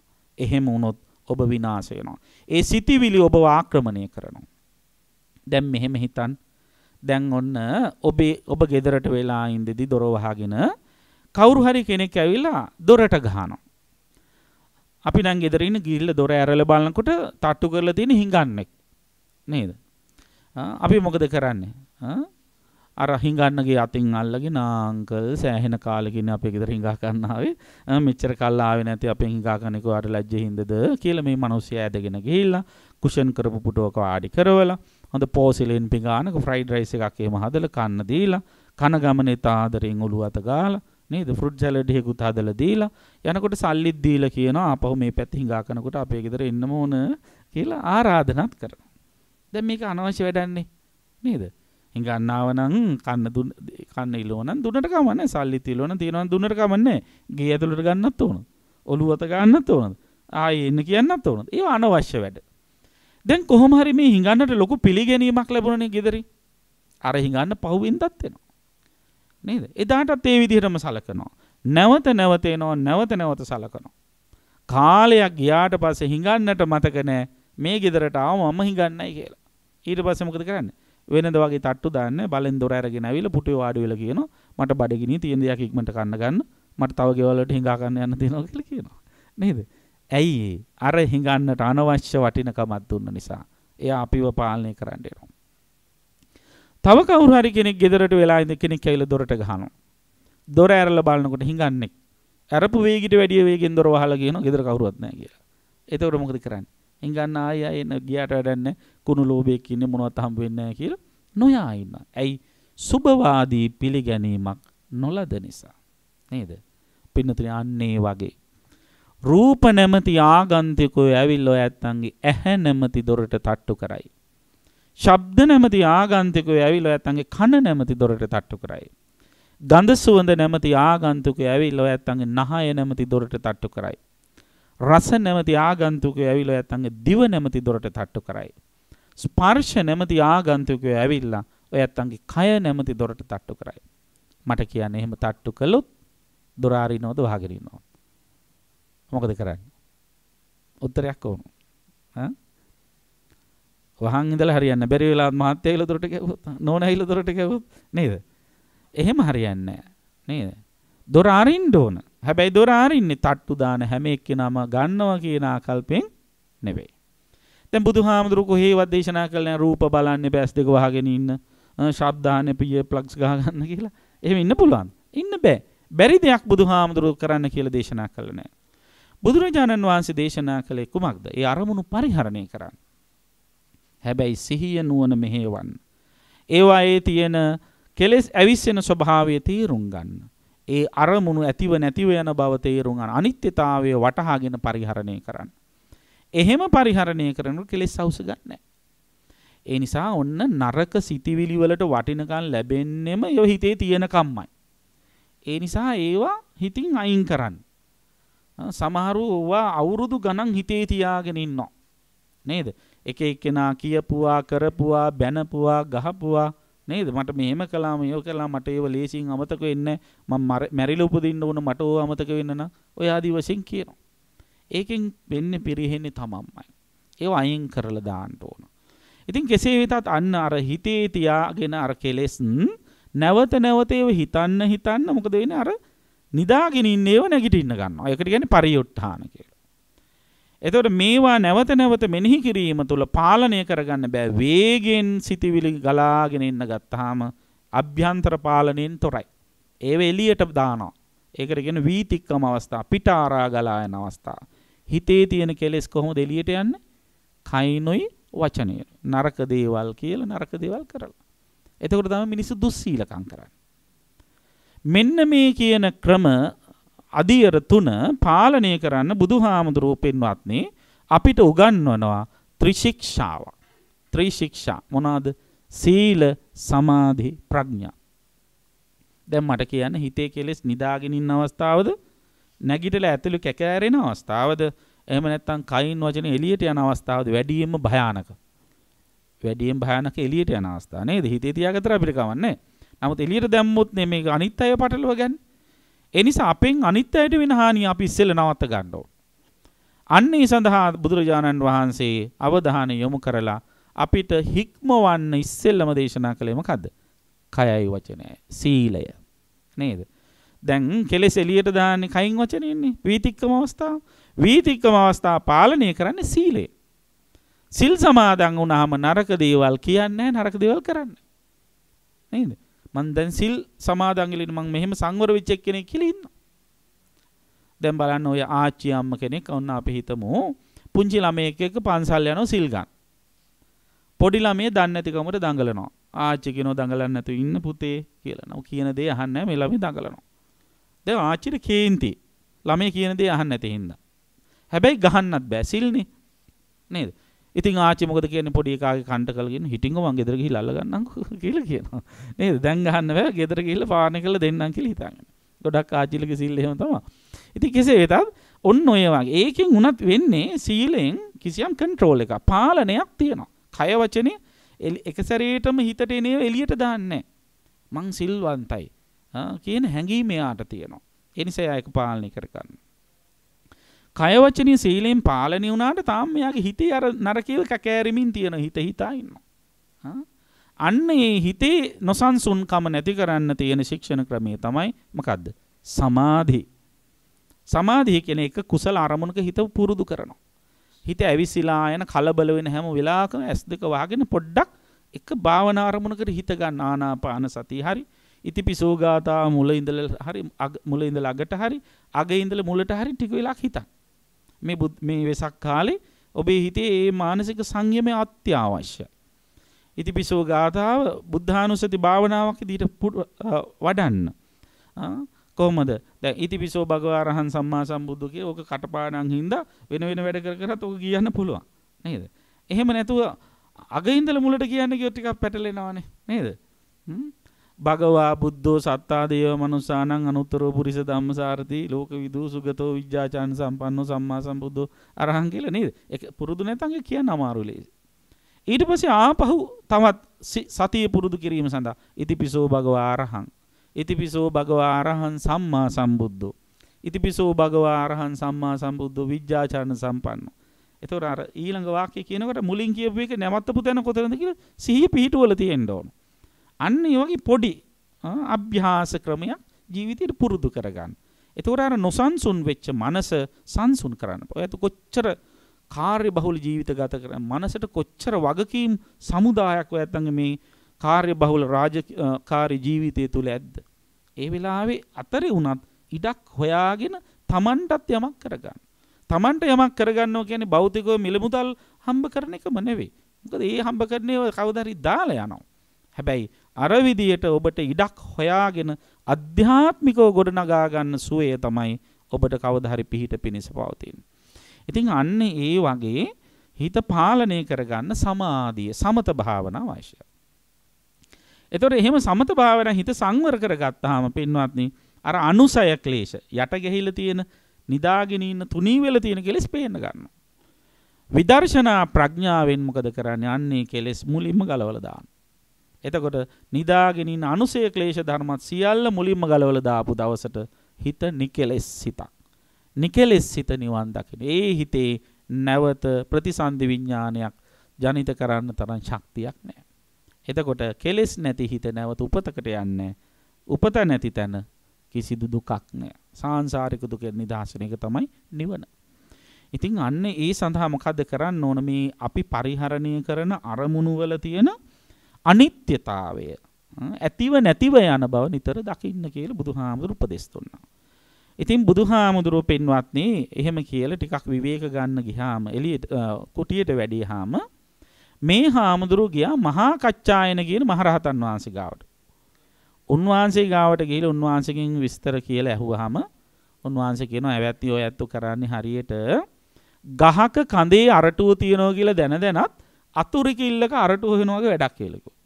S1: එහෙම වුණොත් ඔබ විනාශ වෙනවා. ඒ සිතිවිලි ඔබව ආක්‍රමණය කරනවා. දැන් මෙහෙම හිතන්න. දැන් ඔන්න ඔබේ ඔබ ගෙදරට වෙලා ඉඳදී දොර වහගෙන කවුරු හරි කෙනෙක් ඇවිල්ලා දොරට ගහනවා. අපි නම් ගෙදර ඉන්න ගිහිල්ලා දොර ඇරලා බලනකොට තට්ටු කරලා තියෙන හිඟන්නෙක් නේද? අපි මොකද කරන්නේ? අර හිඟන්නගේ අතින් අල්ලගෙන ආංකල් සෑහෙන කාලෙකින් අපේ ගෙදර හිඟා ගන්න ආවේ මෙච්චර කල් ආවේ නැති අපේ හිඟා කන්නේ කොහාට ලැජ්ජේ හින්දද කියලා මේ මිනිස්සයා ඇදගෙන ගිහිල්ලා කුෂන් කරපු පුටුවක වාඩි කරවලා හොඳ පෝසිලෙන් පිඟානක ෆ්‍රයිඩ් රයිස් එකක් එහෙම හදලා කන්න දීලා කන ගමනේ තාදරෙන් ඔළුව අත ගාලා නේද ෆෘට් සැලඩ් එකකුත් හදලා දීලා යනකොට සල්ලිත් දීලා කියනවා ආපහු මේ පැත්ත හිඟා කරනකොට අපේ ගෙදර එන්නම ඕන කියලා ආරාධනාත් කරනවා. දැන් මේක අනවශ්‍ය වැඩන්නේ නේද? හිඟන්නාව නම් කන්න දුන්න කන්න ඉලවනම් දුන්නට කමන්නේ සල්ලිත් ඉලවනම් තියනවා දුන්නට කමන්නේ ගේ ඇතුළට ගන්නත් ඕන. ඔළුව අත ගන්නත් ඕන. ආයේ එන්න කියන්නත් ඕන. ඒව අනවශ්‍ය වැඩ. දැන් කොහොම හරි මේ හිඟන්නට ලොකු පිළිගැනීමක් ලැබුණනේ ගෙදරින්. අර හිඟන්න පහුවෙන්දත් වෙනවා. නේද? එදාටත් ඒ විදිහටම සලකනවා. නැවත නැවත එනවා නැවත නැවත සලකනවා. කාලයක් ගියාට පස්සේ හිඟන්නට මතක නෑ මේ ගෙදරට ආවම මම හිඟන්නයි කියලා. ඊට පස්සේ මොකද කරන්නේ? වෙනද වගේ තට්ටු දාන්න බලෙන් දොර අරගෙන ඇවිල්ලා පුටුවේ වාඩි වෙලා කියනවා මට බඩගිනි තියෙන දෙයක් ඉක්මනට කන්න ගන්න මට තව ගෙවල් වලට හිඟා ගන්න යන්න තියෙනවා කියලා කියනවා. නේද? ඇයි අර හිඟන්නට අනවශ්‍ය වටිනකමක් දුන්න නිසා එයා අපිව පාලනය කරන්න එනවා. තව කවුරු හරි කෙනෙක් ගෙදරට වෙලා ඉඳ කෙනෙක් ඇවිල්ලා දොරට ගහනවා. දොර ඇරලා බලනකොට හිඟන්නේ. අරපු වේගිට වැඩිය වේගෙන් දොර වහලා කියනවා ගෙදර කවුරුවත් නැහැ කියලා. එතකොට මොකද කරන්නේ? හිඟන්න ආයෙ ආයෙ එන ගියාට වැඩක් නැහැ. කුණු ලෝභයක් ඉන්නේ මොනවත් හම්බ වෙන්නේ නැහැ කියලා නොයා ඉන්නවා. ඇයි? සුභවාදී පිළිගැනීමක් නොලද නිසා. නේද? පින්නතුනි අන්නේ වගේ රූප නැමති ආගන්තිකයෝ ඇවිල්ලා ඇත්තන්ගේ ඇහැ නැමති දොරට තට්ටු කරයි. ශබ්ද නැමති ආගන්තුකයෝ ඇවිල්ලා ඇත්තන්ගේ කන නැමති දොරට තට්ටු කරයි. ගඳ සුවඳ නැමති ආගන්තුකයෝ ඇවිල්ලා ඇත්තන්ගේ නහය නැමති දොරට තට්ටු කරයි. රස නැමති ආගන්තුකයෝ ඇවිල්ලා ඇත්තන්ගේ දිව නැමති දොරට තට්ටු කරයි. ස්පර්ශ නැමති ආගන්තුකයෝ ඇවිල්ලා ඔය ඇත්තන්ගේ කය නැමති දොරට තට්ටු කරයි. මට කියන්නේ එහෙම තට්ටු කළොත් දොර අරිනවද වහගෙන ඉනවද? මොකද කරන්නේ? උත්තරයක් ඕන. ඈ වහන් ඉඳලා හරියන්න බැරි වෙලාවත් මහත්තයා හිල දොරට ගැහුවොත් නෝනා හිල දොරට ගැහුවොත් නේද? එහෙම හරියන්නේ නේද? දොර අරින්න ඕන. හැබැයි දොර අරින්නේ තට්ටු දාන හැම එක්කෙනාම ගන්නවා කියන ආකල්පෙන් නෙවෙයි. දැන් බුදුහාමුදුරු කොහේවත් දේශනා කළේ රූප බලන්නේ බැස් දෙක වහගෙන ඉන්න. ශබ්දාහනේ පිය ප්ලග්ස් ගහ ගන්න කියලා. එහෙම ඉන්න පුළුවන්. ඉන්න බෑ. බැරි දෙයක් බුදුහාමුදුරු කරන්න කියලා දේශනා කළේ නැහැ. බුදුරජාණන් වහන්සේ දේශනා කළේ කුමක්ද? ඒ අරමුණු පරිහරණය කරන්න. හැබැයි සිහිය නුවණ මෙහෙවන්න. ඒවා ඒ තියෙන කෙලෙස් ඇවිස්සෙන ස්වභාවය තීරුම් ගන්න. ඒ අරමුණු ඇතිව නැතිව යන බව තේරුම් ගන්න. අනිත්‍යතාවය වටහාගෙන පරිහරණය කරන්න. එහෙම පරිහරණය කරනකොට කෙලෙස් අවශ්‍ය ගන්නෑ. ඒ නිසා ඔන්න නරක සිතිවිලි වලට වටිනකම් ලැබෙන්නෙම යෝ හිතේ තියෙන කම්මයි. ඒ නිසා ඒවා හිතින් අයින් කරන්න. සමහරු ඕවා අවුරුදු ගණන් හිතේ තියාගෙන ඉන්නවා. නේද? එක එක්කෙනා කියපුවා කරපුවා බැනපුවා ගහපුවා නේද මට මෙහෙම කළා මේව කළා මට ඒව ලේසියෙන් අමතක වෙන්නේ මම මැරිලා උපදින්න ඕන මට ඕව අමතක වෙන්න නම් ඔය ආදි වශයෙන් කියනවා ඒකෙන් වෙන්නේ පිරිහෙන්නේ තමන්මයි ඒව අයින් කරලා දාන්න ඕන ඉතින් කෙසේ වෙතත් අන්න අර හිතේ තියාගෙන අර කෙලෙස් නැවත නැවත ඒව හිතන්න හිතන්න මොකද වෙන්නේ අර නිදාගෙන ඉන්න ඒව නැගිටින්න ගන්නවා ඒකට කියන්නේ පරියොට්ටාන කියලා එතකොට මේවා නැවත නැවත මෙනෙහි කිරීම තුළ පාලනය කරගන්න බෑ වේගෙන් සිතිවිලි ගලාගෙන එන්න ගත්තාම අභ්‍යන්තර පාලනයෙන් තොරයි. ඒව එළියට දානවා. ඒකට කියන වීතික්කම අවස්ථා, පිටාරා ගලා යන අවස්ථා. හිතේ තියෙන කෙලෙස් කොහොමද එළියට යන්නේ? කයිනොයි වචනය. නරක දේවල් කියලා නරක දේවල් කරලා. එතකොට තමයි මිනිස්සු දුස්සීලකම් කරන්නේ. මෙන්න මේ කියන ක්‍රම අදියර තුන පාලනය කරන්න බුදුහාමුදුරුව පෙන්වත්නේ අපිට උගන්වනවා ත්‍රිශික්ෂාව. ත්‍රිශික්ෂා මොනවාද? සීල, සමාධි, ප්‍රඥා. දැන් මට කියන්න හිතේ කෙලෙස් නිදාගෙන ඉන්න අවස්ථාවද? නැගිටලා ඇතුළු කැකෑරෙන අවස්ථාවද? එහෙම නැත්නම් කයින් වචන එළියට යන අවස්ථාවද වැඩියෙන්ම භයානක. වැඩියෙන් භයානක එළියට යන අවස්ථාව නේද? හිතේ තියාගත්තර අපිට කවන්නේ. නමුත් එළියට දැම්මොත් මේ අනිත් අය පටලව ගන්නේ. එනිසා අපෙන් අනිත් අයට වෙන හානිය අපි ඉස්සෙල්ල නවත්ත ගන්න ඕන. අන්න ඒ සඳහා බුදුරජාණන් වහන්සේ අවධානය යොමු කරලා අපිට හික්මවන්න ඉස්සෙල්ලම දේශනා කළේ මොකද්ද? කයයි වචනයයි සීලය. නේද? දැන් කෙලෙස් එළියට දාන්නේ කයින් වචනයෙන්නේ. වීතික්කම අවස්ථාව. වීතික්කම අවස්ථාව පාලනය කරන්නේ සීලය. සිල් සමාදන් වුණාම නරක දේවල් කියන්නේ නරක දේවල් කරන්නේ. නේද? මං දැන් සිල් සමාදන් වෙලින් මං මෙහෙම සංවර වෙච්ච කෙනෙක් කියලා ඉන්නවා. දැන් බලන්න ඔය ආච්චි අම්ම කෙනෙක් ඔන්න අපි හිතමු පුංචි ළමයෙක් එක්ක පන්සල් යනවා සිල් ගන්න. පොඩි ළමයේ දන්නේ නැති කමට දඟලනවා. ආච්චි කියනවා දඟලන්න නැතු ඉන්න පුතේ කියලා. නෝ කියන දේ අහන්නේ නැහැ මේ ළමයි දඟලනවා. දැන් ආච්චිට කේන්ති. ළමයි කියන දේ අහන්නේ නැති හින්දා. හැබැයි ගහන්නත් බෑ සිල්නේ. නේද? ඉතින් ආච්චි මොකද කියන්නේ පොඩි එකාගේ කණ්ඩ කලගෙන හිටින්ග මං ගෙදර ගිහිල්ලා අල්ලගන්නම්කෝ [laughs] කියලා කියනවා නේද දැන් ගහන්න බෑ ගෙදර ගිහිල්ලා පාන කරලා දෙන්නම් කියලා හිතාගෙන ගොඩක් ආච්චිලගේ සීල් එහෙම තමයි ඉතින් කෙසේ වෙතත් ඔන්න ඔය වගේ ඒකෙන් උනත් වෙන්නේ සීලෙන් කිසියම් කන්ට්‍රෝල් එකක් පාලනයක් තියෙනවා කය වචනේ එක සැරේටම හිතට එන ඒවා එළියට දාන්නේ මං සිල්වන්තයි කියන හැඟීම එයාට තියෙනවා ඒ නිසා එයා ඒක පාලනය කරගන්නවා කය වචනේ සීලෙන් පාලනය වුණාට තාම මෙයාගේ හිතේ අර නරකීව කැකෑරිමින් තියෙන හිත හිතා ඉන්නවා. අන්න ඒ හිතේ නොසන්සුන්කම නැති කරන්න තියෙන ශික්ෂණ ක්‍රමය තමයි මොකද්ද? සමාධි. සමාධිය කියන එක කුසල අරමුණක හිත පුරුදු කරනවා. හිත ඇවිසිලා යන කලබල වෙන හැම වෙලාවකම ඇස් දෙක වහගෙන පොඩ්ඩක් එක භාවනා අරමුණකට හිත ගන්න ආනාපාන සතිය හරි ඉතිපිසෝ ගාථා මුල ඉඳලා හරි මුල ඉඳලා අගට හරි අග ඉඳලා මුලට හරි ටික වෙලාවක් හිතන්න. මේ මේ වෙසක් කාලේ ඔබේ හිතේ ඒ මානසික සංයමය අත්‍යවශ්‍ය. ඉතිපිසෝ ගාථාව බුද්ධානුස්සති භාවනාවක් ඉදිරියට වඩන්න. කොහොමද? දැන් ඉතිපිසෝ භගවරහන් සම්මා සම්බුද්ධ කිය ඕක කටපාඩම් හින්දා වෙන වෙන වැඩ කර කරත් ඕක කියන්න පුළුවන්. නේද? එහෙම නැතුව අගින්දල මුලට කියන්න කිව්වොත් ටිකක් පැටලෙනවානේ. නේද? හ්ම් භගවා බුද්ධෝ සත්තා දේව මනුස්සානං අනුත්තරෝ පුරිස ධම්මසාරති ලෝක විදූ සුගතෝ විජ්ජාචාන් සම්පන්නෝ සම්මා සම්බුද්ධෝ අරහං කියලා නේද? ඒක පුරුදු නැතන් ඒක කියන්න අමාරු ලේසි. ඊට පස්සේ ආපහු තවත් සතිය පුරුදු කිරීම සඳහා ඉතිපිසෝ භගවා අරහං. ඉතිපිසෝ භගවා අරහං සම්මා සම්බුද්ධෝ. ඉතිපිසෝ භගවා අරහං සම්මා සම්බුද්ධෝ විජ්ජාචාන සම්පන්නෝ. එතකොට අර ඊළඟ වාක්‍යය කියනකොට මුලින් කියපු එක නැවත්තපු තැන කොතනද කියලා සිහිය පිහිටුවල තියෙන්න ඕනේ. අන්න ඒ වගේ පොඩි අභ්‍යාස ක්‍රමයක් ජීවිතයට පුරුදු කරගන්න. එතකොට අර නොසන්සුන් වෙච්ච මනස සංසුන් කරන්න. ඔයත් කොච්චර කාර්ය බහුල ජීවිත ගත කරන මනසට කොච්චර වගකීම් සමුදායක් ඔයත්ගේ මේ කාර්ය බහුල රාජකාරී ජීවිතය තුළ ඇද්ද. ඒ වෙලාවේ අතරේ වුණත් ඉඩක් හොයාගෙන තමන්ටත් යමක් කරගන්න. තමන්ට යමක් කරගන්නවා කියන්නේ භෞතිකව මිලමුදල් හම්බ කරන එකම නෙවෙයි. මොකද ඒ හම්බ කරන්නේ කවදාරි දාලා යනවා. හැබැයි අර විදියට ඔබට ඉඩක් හොයාගෙන අධ්‍යාත්මිකව ගොඩනගා ගන්න සුවය තමයි ඔබට කවදා හරි පිහිට පිණිස පවතින්නේ. ඉතින් අන්න ඒ වගේ හිත පාලනය කරගන්න සමාධිය සමත භාවනා අවශ්‍යයි. එතකොට එහෙම සමත භාවනා හිත සංවර කරගත්තාම පින්වත්නි අර අනුසය ක්ලේශ යට ගහිලා තියෙන නිදාගෙන ඉන්න තුනී වෙලා තියෙන කෙලෙස් පේන්න ගන්නවා. විදර්ශනා ප්‍රඥාවෙන් මොකද කරන්නේ? අන්නේ කෙලෙස් මුලින්ම ගලවලා දානවා. එතකොට නිදාගෙන ඉන්න අනුසය ක්ලේශ ධර්මත් සියල්ල මුලින්ම ගලවලා දාපු දවසට හිත නිකෙලෙස් සිතක්. නිකෙලෙස් සිත නිවන් දකින. ඒ හිතේ නැවත ප්‍රතිසන්දි විඥානයක් ජනිත කරන්න තරම් ශක්තියක් නැහැ. එතකොට කෙලෙස් නැති හිත නැවත උපතකට යන්නේ. උපත නැති තැන කිසිදු දුකක් නැහැ. සාංශාරික දුකෙන් නිදහසන එක තමයි නිවන. ඉතින් අන්න ඒ සඳහා මොකද කරන්න ඕන මේ අපි පරිහරණය කරන අරමුණු වල තියෙන අනිත්‍යතාවය ඇතිව නැතිව යන බව නිතර දකින්න කියලා බුදුහාමුදුරු උපදෙස් දුන්නා. ඉතින් බුදුහාමුදුරුව පෙන්වත්නි එහෙම කියලා ටිකක් විවේක ගන්න ගියාම එළියට කුටියට වැඩියාම මේ හාමුදුරුව ගියා මහා කච්චායන කියන මහරහතන් වහන්සේ ගාවට. උන්වහන්සේ ගාවට ගිහිල්ලා උන්වහන්සේගෙන් විස්තර කියලා ඇහුවාම උන්වහන්සේ කියනවා "ඇවැත්නි ඔය ඇත්තු කරන්නේ හරියට ගහක කඳේ අරටුව තියනවා කියලා දැන දැනත් අතුරු කිල්ලක අරටුව වෙනවා වගේ වැඩක් කියලා කිව්වා.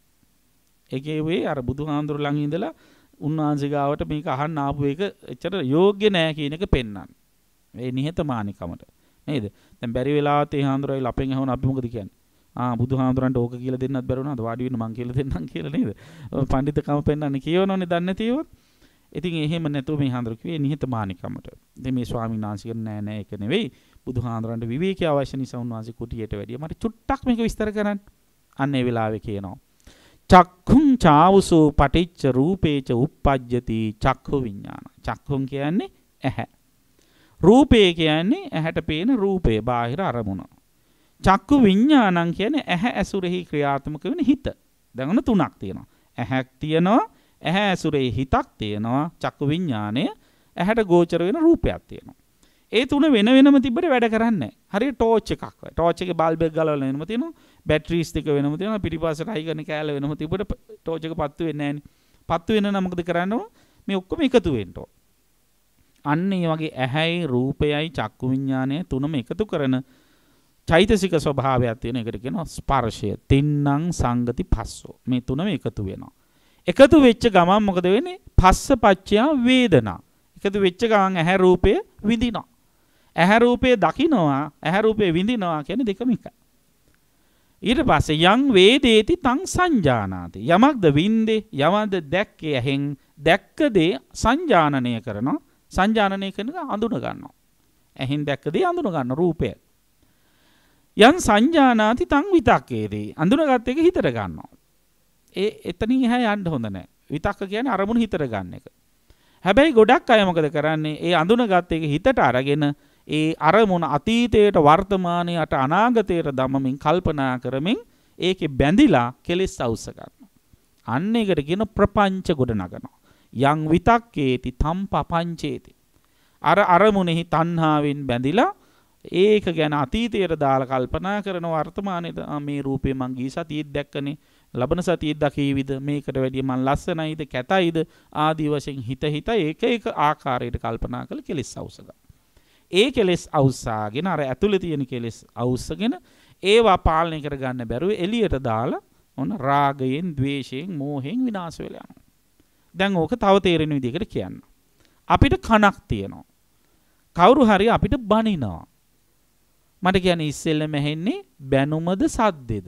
S1: ඒකේ වේ අර බුදුහාඳුර ළඟ ඉඳලා උන්වහන්සේ ගාවට මේක අහන්න ආපු එක එච්චර යෝග්‍ය නෑ කියන එක පෙන්වන්න. මේ නිහතමානිකමට නේද? දැන් බැරි වෙලාවත් ඒ හාඳුරයි ලපෙන් අහුන අපි මොකද කියන්නේ? ආ බුදුහාඳුරන්ට ඕක කියලා දෙන්නත් බැරි වුණාද? වාඩි වෙන්න මං කියලා දෙන්නම් කියලා නේද? පඬිතුකම පෙන්වන්නේ කියවනෝනේ දන්නේ නැතිවොත්. ඉතින් එහෙම නැතුව මේ හාඳුර කිව්වේ නිහතමානිකමට. ඉතින් මේ ස්වාමීන් වහන්සේ කියන්නේ නෑ නෑ ඒක නෙවෙයි. බුදුහාඳුරන්ට විවේකී අවශ්‍ය නිසා උන්වහන්සේ කුටියට වැඩිය මට චුට්ටක් මේක විස්තර කරන්න අන්න ඒ වෙලාවේ කියනවා චක්ඛුං චාවුසු පටිච්ච රූපේච uppajjati චක්ඛු විඥාන චක්ඛුං කියන්නේ ඇහැ රූපේ කියන්නේ ඇහැට පේන රූපේ බාහිර අරමුණ චක්කු විඥානං කියන්නේ ඇහැ ඇසුරෙහි ක්‍රියාත්මක වෙන හිත දැන් තුනක් තියෙනවා ඇහැක් තියෙනවා ඇහැ ඇසුරේ හිතක් තියෙනවා චක්කු විඥාණය ඇහැට ගෝචර වෙන රූපයක් තියෙනවා ඒ තුන වෙන වෙනම තිබට වැඩ කරන්න හරි ටෝච් එකක් ටෝච් එක බල්බෙක් ගලවල වෙනම තියෙන බැට්‍රීස් එක වෙනම තියෙන පිටිපස්සට අයිගෙන කෑල වෙනම තිබට ටෝච් එක පත්තු වෙන්නේ නැහැනේ පත්තු වෙන නමකද කරන්න මේ ඔක්කොම එකතු වෙන්න අන්න ඒ වගේ ඇහැයි රූපයයි චක්කු විඥානය තුනම එකතු කරන චෛතසික ස්වභාවයක් තියෙන එකට කියනවා ස්පර්ශය. තින්නම් සංගති පස්සෝ. මේ තුනම එකතු වෙනවා. එකතු වෙච්ච ගමන් මොකද වෙන්නේ? පස්ස පච්චයා වේදනා. එකතු වෙච්ච ගමන් ඇහැ රූපය විඳිනවා. ඇහැ රූපේ දකිනවා ඇහැ රූපේ විඳිනවා කියන්නේ දෙකම එකයි. ඊට පස්සේ යං වේදේති තං සංජානාති යමක්ද වින්දේ යමද දැක්කේ ඇහෙන් දැක්ක දේ සංජානනය කරනවා සංජානනය කරන අඳුන ගන්නවා ඇහෙන් දැක්ක දේ අඳුන ගන්න රූපය යං සංජානාති තං විතක්කේදී අඳුනගත් එක හිතට ගන්නවා ඒ එතනින් එහා යන්න හොඳ නැහැ විතක්ක කියන්නේ අරමුණු හිතට ගන්න එක හැබැයි ගොඩක් අය මොකද කරන්නේ ඒ අඳුනගත් එක හිතට අරගෙන ඒ අරමුණ අතීතයට වර්තමානයට අනාගතයට දමමින් කල්පනා කරමින් ඒකේ බැඳිලා කෙලෙස් අවශ්‍ය ගන්නවා. අන්න ඒකට කියන ප්‍රපංච ගොඩ නගනවා. යං විතක්කේති තම් පපංචේති. අර අරමුණෙහි තණ්හාවෙන් බැඳිලා ඒක ගැන අතීතයට දාලා කල්පනා කරන වර්තමානයේ මේ රූපේ මං ගිය සතියේ දැක්කනේ ලබන සතියේ දකීවිද මේකට වැඩිය මං ලස්සනයිද කැතයිද ආදී වශයෙන් හිත හිත ඒක ඒක ආකාරයට කල්පනා කළ කෙලෙස් අවශ්‍ය ගන්නවා. ඒ කෙලෙස් අවසාගෙන අර ඇතුළේ තියෙන කෙලෙස් අවසගෙන ඒවා පාලනය කරගන්න බැරුව එළියට දාලා ඔන්න රාගයෙන්, ద్వේෂයෙන්, මෝහයෙන් විනාශ වෙලා යනවා. දැන් ඕක තව තේරෙන විදිහකට කියන්න. අපිට කනක් තියෙනවා. කවුරු හරි අපිට බනිනවා. මට කියන්නේ ඉස්සෙල්ලම ඇහෙන්නේ බැනුමද සද්දෙද?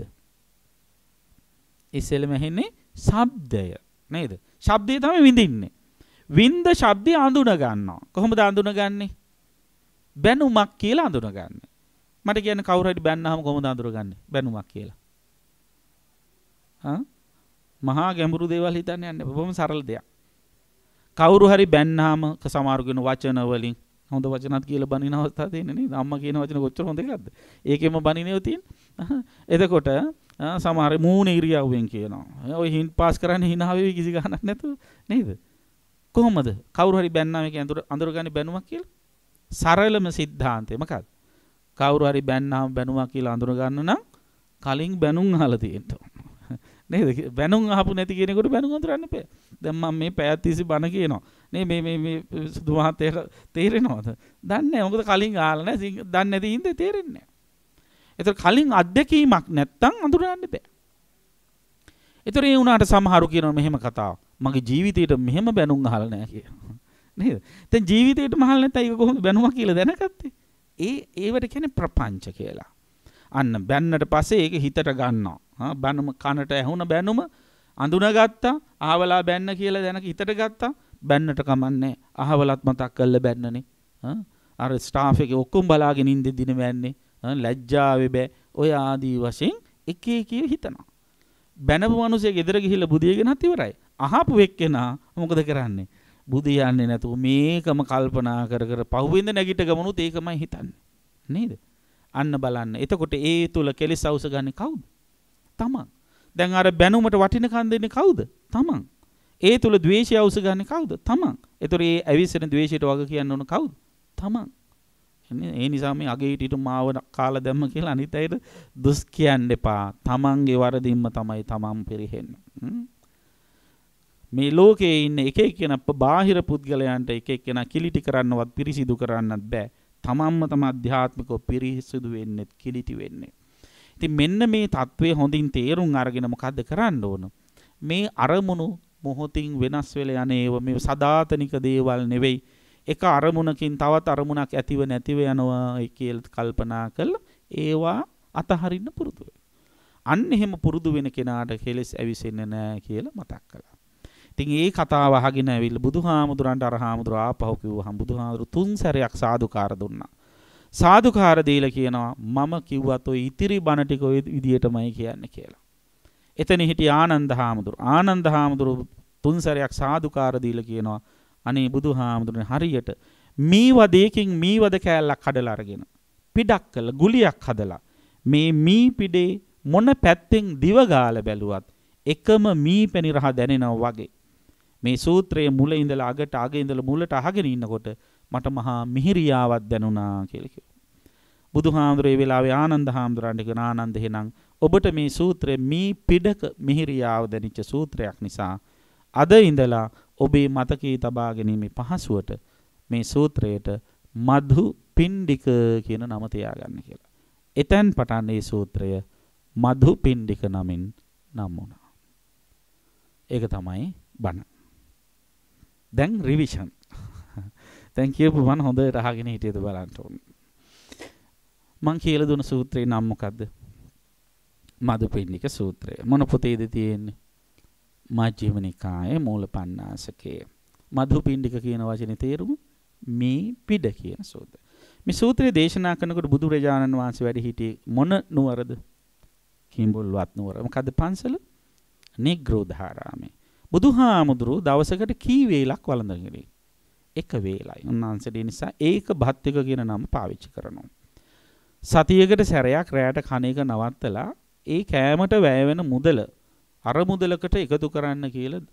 S1: ඉස්සෙල්ලම ඇහෙන්නේ ශබ්දය නේද? ශබ්දය තමයි විඳින්නේ. විඳ ශබ්දය අඳුන ගන්නවා. කොහොමද අඳුනගන්නේ? බැනුමක් කියලා අඳුරගන්න. මට කියන කවුරු හරි බැන්නාම කොහොමද අඳුරගන්නේ? බැනුමක් කියලා. හා මහා ගැඹුරු දේවල් හිතන්න යන්න බොහොම සරල දෙයක්. කවුරු හරි බැන්නාම සමාරුගෙන වචන වලින් හොඳ වචනත් කියලා බනින අවස්ථා තියෙන නේද? අම්මා කියන වචන කොච්චර හොඳ එකක්ද? ඒකෙම බනිනේ තියෙන්නේ. එතකොට සමහර මූණ ඉරියව්වෙන් කියනවා. ඔය හින් පාස් කරන්නේ hina වෙවි කිසි ගන්නක් නැතුව නේද? කොහොමද? කවුරු හරි බැන්නාම ඒක අඳුර අඳුරගන්නේ බැනුමක් කියලා? සරලම සිද්ධාන්තය මොකක්ද? කවුරු හරි බැන්නාම බැනුවා කියලා අඳුර ගන්න නම් කලින් බැනුම් අහලා තියෙන්න [laughs] නේද? බැනුම් අහපු නැති කෙනෙකුට බැනුම් අඳුරන්න බෑ. දැන් මම මේ පැය 30 බණ කියනවා. නේ මේ මේ මේ සුදු මහත්තයා තේරෙනවද? දන්නේ නැහැ. මොකද කලින් අහලා නැහැ. දන්නේ නැති හින්දා තේරෙන්නේ නැහැ. ඒතර කලින් අත්දැකීමක් නැත්තම් අඳුරන්න බෑ. ඒතර ඒ වුණාට සමහරු කියනවා මෙහෙම කතාවක්. මගේ ජීවිතේට මෙහෙම බැනුම් අහලා නැහැ කියලා. නේද? දැන් ජීවිතේට මහල් නැතයි ඒක කොහොමද බැනුවා කියලා දැනගත්තේ. ඒ ඒවට කියන්නේ ප්‍රපංච කියලා. අන්න බැන්නට පස්සේ ඒක හිතට ගන්නවා. හා බැනුම කනට ඇහුණ බැනුම අඳුනගත්තා. ආවලා බැන්න කියලා දැනක හිතට ගත්තා. බැන්නට කමන්නේ. අහවලත් මතක් කරලා බැන්නනේ. අර ස්ටාෆ් එකේ ඔක්කොම බලාගෙන ඉඳින්න බැන්නේ. ලැජ්ජාවේ බෑ. ඔය ආදී වශයෙන් එක එක හිතනවා. බැනපු මිනිස්සේ ගෙදර ගිහිල්ලා බුදියගෙනත් ඉවරයි. අහපු එක්කෙනා මොකද කරන්නේ? බුදු යන්නේ නැතුව මේකම කල්පනා කර කර පහුවෙන්ද නැගිට ගමනුත් ඒකමයි හිතන්නේ. නේද? අන්න බලන්න. එතකොට ඒ තුල කෙලිස අවස ගන්න කවුද? තමන්. දැන් අර බැනුමට වටිනකම් දෙන්නේ කවුද? තමන්. ඒ තුල ද්වේෂය අවස ගන්න කවුද? තමන්. ඒතර ඒ ඇවිස්සෙන ද්වේෂයට වග කියන්න ඕන කවුද? තමන්. ඒ නිසා මේ අගේ හිටිට මාව කාලා දැම්ම කියලා අනිත් අයට දුස් කියන්න එපා. තමන්ගේ වරදින්ම තමයි තමන් පිරිහෙන්නේ. මේ ලෝකයේ ඉන්න එක එක්කෙනා බාහිර පුද්ගලයන්ට එක එක්කෙනා කිලිටි කරන්නවත් පිරිසිදු කරන්නත් බෑ. තමන්ම තම අධ්‍යාත්මිකව පිරිසිදු වෙන්නෙත් කිලිටි වෙන්නේ. ඉතින් මෙන්න මේ தત્ත්වය හොඳින් තේරුම් අරගෙන මොකද්ද කරන්න ඕන? මේ අරමුණු මොහොතින් වෙනස් වෙලා යන ඒවා මේ සදාතනික දේවල් නෙවෙයි. එක අරමුණකින් තවත් අරමුණක් ඇතිව නැතිව යනවා කියලා කල්පනා කළා ඒවා අතහරින්න පුරුදු අන්න එහෙම පුරුදු වෙන කෙනාට කෙලෙස් ඇවිසෙන්නේ නැහැ කියලා මතක් කළා. ඉතින් ඒ කතාව අහගෙන ඇවිල්ලා බුදුහාමුදුරන්ට අර හාමුදුර ආපහු කිව්වහම බුදුහාමුදුර තුන් සැරයක් සාදුකාර දුන්නා. සාදුකාර දීලා කියනවා මම කිව්වත් ඔය ඉතිරි බණ ටික ඔය විදියටමයි කියන්නේ කියලා. එතන හිටිය ආනන්ද හාමුදුර. ආනන්ද හාමුදුර තුන් සැරයක් සාදුකාර දීලා කියනවා අනේ බුදුහාමුදුරනේ හරියට මීව දෙයකින් මීවද කෑල්ලක් කඩලා අරගෙන පිටක් කළ ගුලියක් හදලා මේ මී පිඩේ මොන පැත්තෙන් දිව බැලුවත් එකම මී පැණි රහ දැනෙනවා වගේ මේ සූත්‍රයේ මුල ඉඳලා අගට අග ඉඳලා මුලට අහගෙන ඉන්නකොට මට මහා මිහිරියාවක් දැනුණා කියලා කිව්වා. බුදුහාමුදුරේ ඒ වෙලාවේ ආනන්ද හාමුදුරන්ට කියන ආනන්ද එහෙනම් ඔබට මේ සූත්‍රය මේ පිටක මිහිරියාව දැනිච්ච සූත්‍රයක් නිසා අද ඉඳලා ඔබේ මතකයේ තබා ගැනීමේ පහසුවට මේ සූත්‍රයට මధు පිණ්ඩික කියන නම තියාගන්න කියලා. එතෙන් පටන් මේ සූත්‍රය මధు පිණ්ඩික නමින් නම් වුණා. ඒක තමයි බණ. දැන් රිවිෂන් දැන් කියපු මන් හොඳට අහගෙන හිටියද බලන්න ඕන මං කියලා දුන සූත්‍රේ නම් මොකද්ද මදුපිණ්ඩික සූත්‍රය මොන පොතේද තියෙන්නේ මජ්ක්‍ධිම නිකායේ මූලපණ්ණාසකේ මදුපිණ්ඩික කියන වචනේ තේරුම මේ පිඩ කියන සූත්‍රය මේ සූත්‍රය දේශනා කරනකොට බුදුරජාණන් වහන්සේ වැඩ හිටියේ මොන නුවරද කිඹුල්වත් නුවර මොකද්ද පන්සල නිග්‍රෝධාරාමේ බුදුහාමුදුරු දවසකට කී වේලක් වළඳගෙන එක වේලයි. උන්වහන්සේට නිසා ඒක භත්තික කියන නම පාවිච්චි කරනවා. සතියකට සැරයක් රැයට කණ එක නවත්තලා ඒ කෑමට වැය වෙන මුදල අර මුදලකට එකතු කරන්න කියලා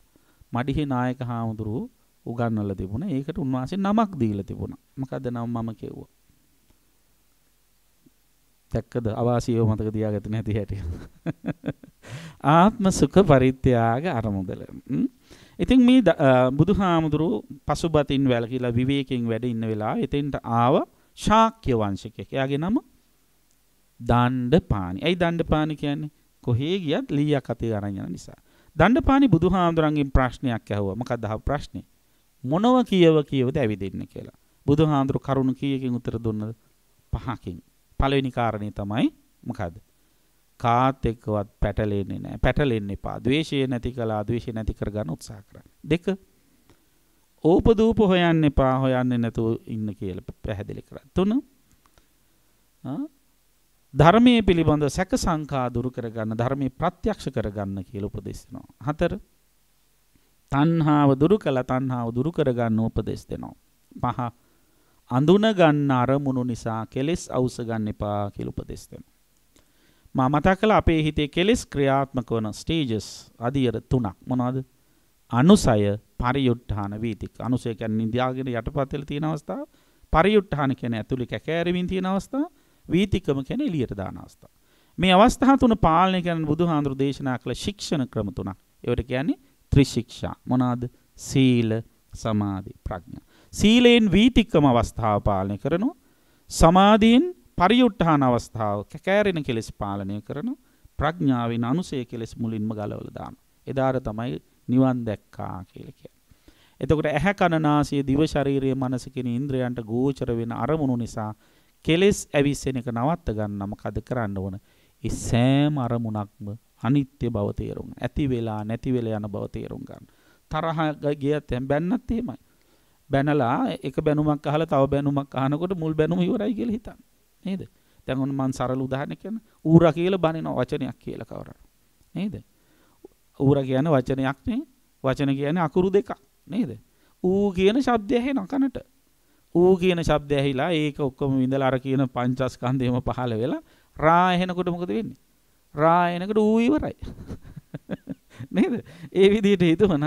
S1: මඩිහි නායක හාමුදුරුවෝ උගන්වලා තිබුණා. ඒකට උන්වහන්සේ නමක් දීලා තිබුණා. මොකද නම මම කිව්වා. දැක්කද අවාසියව මතක තියාගත්තේ නැති හැටි. ආත්ම සුඛ පරිත්‍යාග අරමුදල. ඉතින් මේ බුදුහාමුදුරු පසුබතින් වැළකීලා විවේකයෙන් වැඩ ඉන්න වෙලාව එතෙන්ට ආව ශාක්‍ය වංශිකයෙක්. එයාගේ නම දණ්ඩපාණි. ඇයි දණ්ඩපාණි කියන්නේ? කොහේ ගියත් ලීයක් අතේ අරන් යන නිසා. දණ්ඩපාණි බුදුහාමුදුරන්ගෙන් ප්‍රශ්නයක් ඇහුවා. මොකක්ද අහ ප්‍රශ්නේ? මොනව කියව කියවද ඇවිදින්න කියලා. බුදුහාමුදුරු කරුණ කීයකින් උත්තර දුන්නද? පහකින්. පළවෙනි කාරණේ තමයි මොකද්ද? කාත් එක්කවත් පැටලෙන්නේ නැහැ. පැටලෙන්න එපා. ද්වේෂය නැති කළා, ද්වේෂය නැති කරගන්න උත්සාහ කරන්න. දෙක. ඕපදූප හොයන්න එපා, හොයන්නේ නැතුව ඉන්න කියලා පැහැදිලි කරා. තුන. ධර්මයේ පිළිබඳ සැක සංකා දුරු කරගන්න, ධර්මයේ ප්‍රත්‍යක්ෂ කරගන්න කියලා උපදෙස් දෙනවා. හතර. තණ්හාව දුරු කළා, තණ්හාව දුරු කරගන්න උපදෙස් දෙනවා. පහ. අඳුන ගන්න අරමුණු නිසා කෙලෙස් අවුස ගන්න එපා කියලා උපදෙස් දෙනවා. මා මතක් කළා අපේ හිතේ කෙලෙස් ක්‍රියාත්මක වන ස්ටේජස් අදියර තුනක් මොනවද? අනුසය, පරියුට්ඨාන, වීතික. අනුසය කියන්නේ නිදාගෙන යටපත් වෙලා තියෙන අවස්ථාව, පරියුට්ඨාන කියන්නේ ඇතුලේ කැකෑරෙමින් තියෙන අවස්ථාව, වීතිකම කියන්නේ එළියට දාන අවස්ථාව. මේ අවස්ථා තුන පාලනය කරන බුදුහාඳුරු දේශනා කළ ශික්ෂණ ක්‍රම තුනක්. ඒවට කියන්නේ ත්‍රිශික්ෂා. මොනවාද? සීල, සමාධි, ප්‍රඥා. සීලයෙන් වීතික්කම අවස්ථාව පාලනය කරනවා. සමාධියෙන් පරියුට්ඨාන අවස්ථාව කැකෑරෙන කෙලෙස් පාලනය කරනවා. ප්‍රඥාවෙන් අනුසය කෙලෙස් මුලින්ම ගලවලා දානවා. එදාර තමයි නිවන් දැක්කා කියලා කියන්නේ. එතකොට ඇහැ කන නාසය දිව ශරීරය මනස කියන ඉන්ද්‍රයන්ට ගෝචර වෙන අරමුණු නිසා කෙලෙස් ඇවිස්සෙන එක නවත්ත ගන්න මොකද කරන්න ඕන? ඒ සෑම අරමුණක්ම අනිත්‍ය බව තේරුම් ඇති වෙලා නැති වෙලා යන බව තේරුම් ගන්න. තරහ ගියත් බැන්නත් එහෙමයි. බැනලා එක බැනුමක් අහලා තව බැනුමක් අහනකොට මුල් බැනුම ඉවරයි කියලා හිතන්න. නේද? දැන් ඔන්න මං සරල උදාහරණයක් කියන්න. ඌරා කියලා බනින වචනයක් කියලා කවරක්. නේද? ඌරා කියන්නේ වචනයක් නේ. වචන කියන්නේ අකුරු දෙකක්. නේද? ඌ කියන શબ્දය ඇහෙන කනට. ඌ කියන શબ્දය ඇහිලා ඒක ඔක්කොම විඳලා අර කියන පංචස්කන්ධයම පහළ වෙලා රා එනකොට මොකද වෙන්නේ? රා එනකොට ඌ ඉවරයි. නේද ඒ විදිහට හිතුවනම්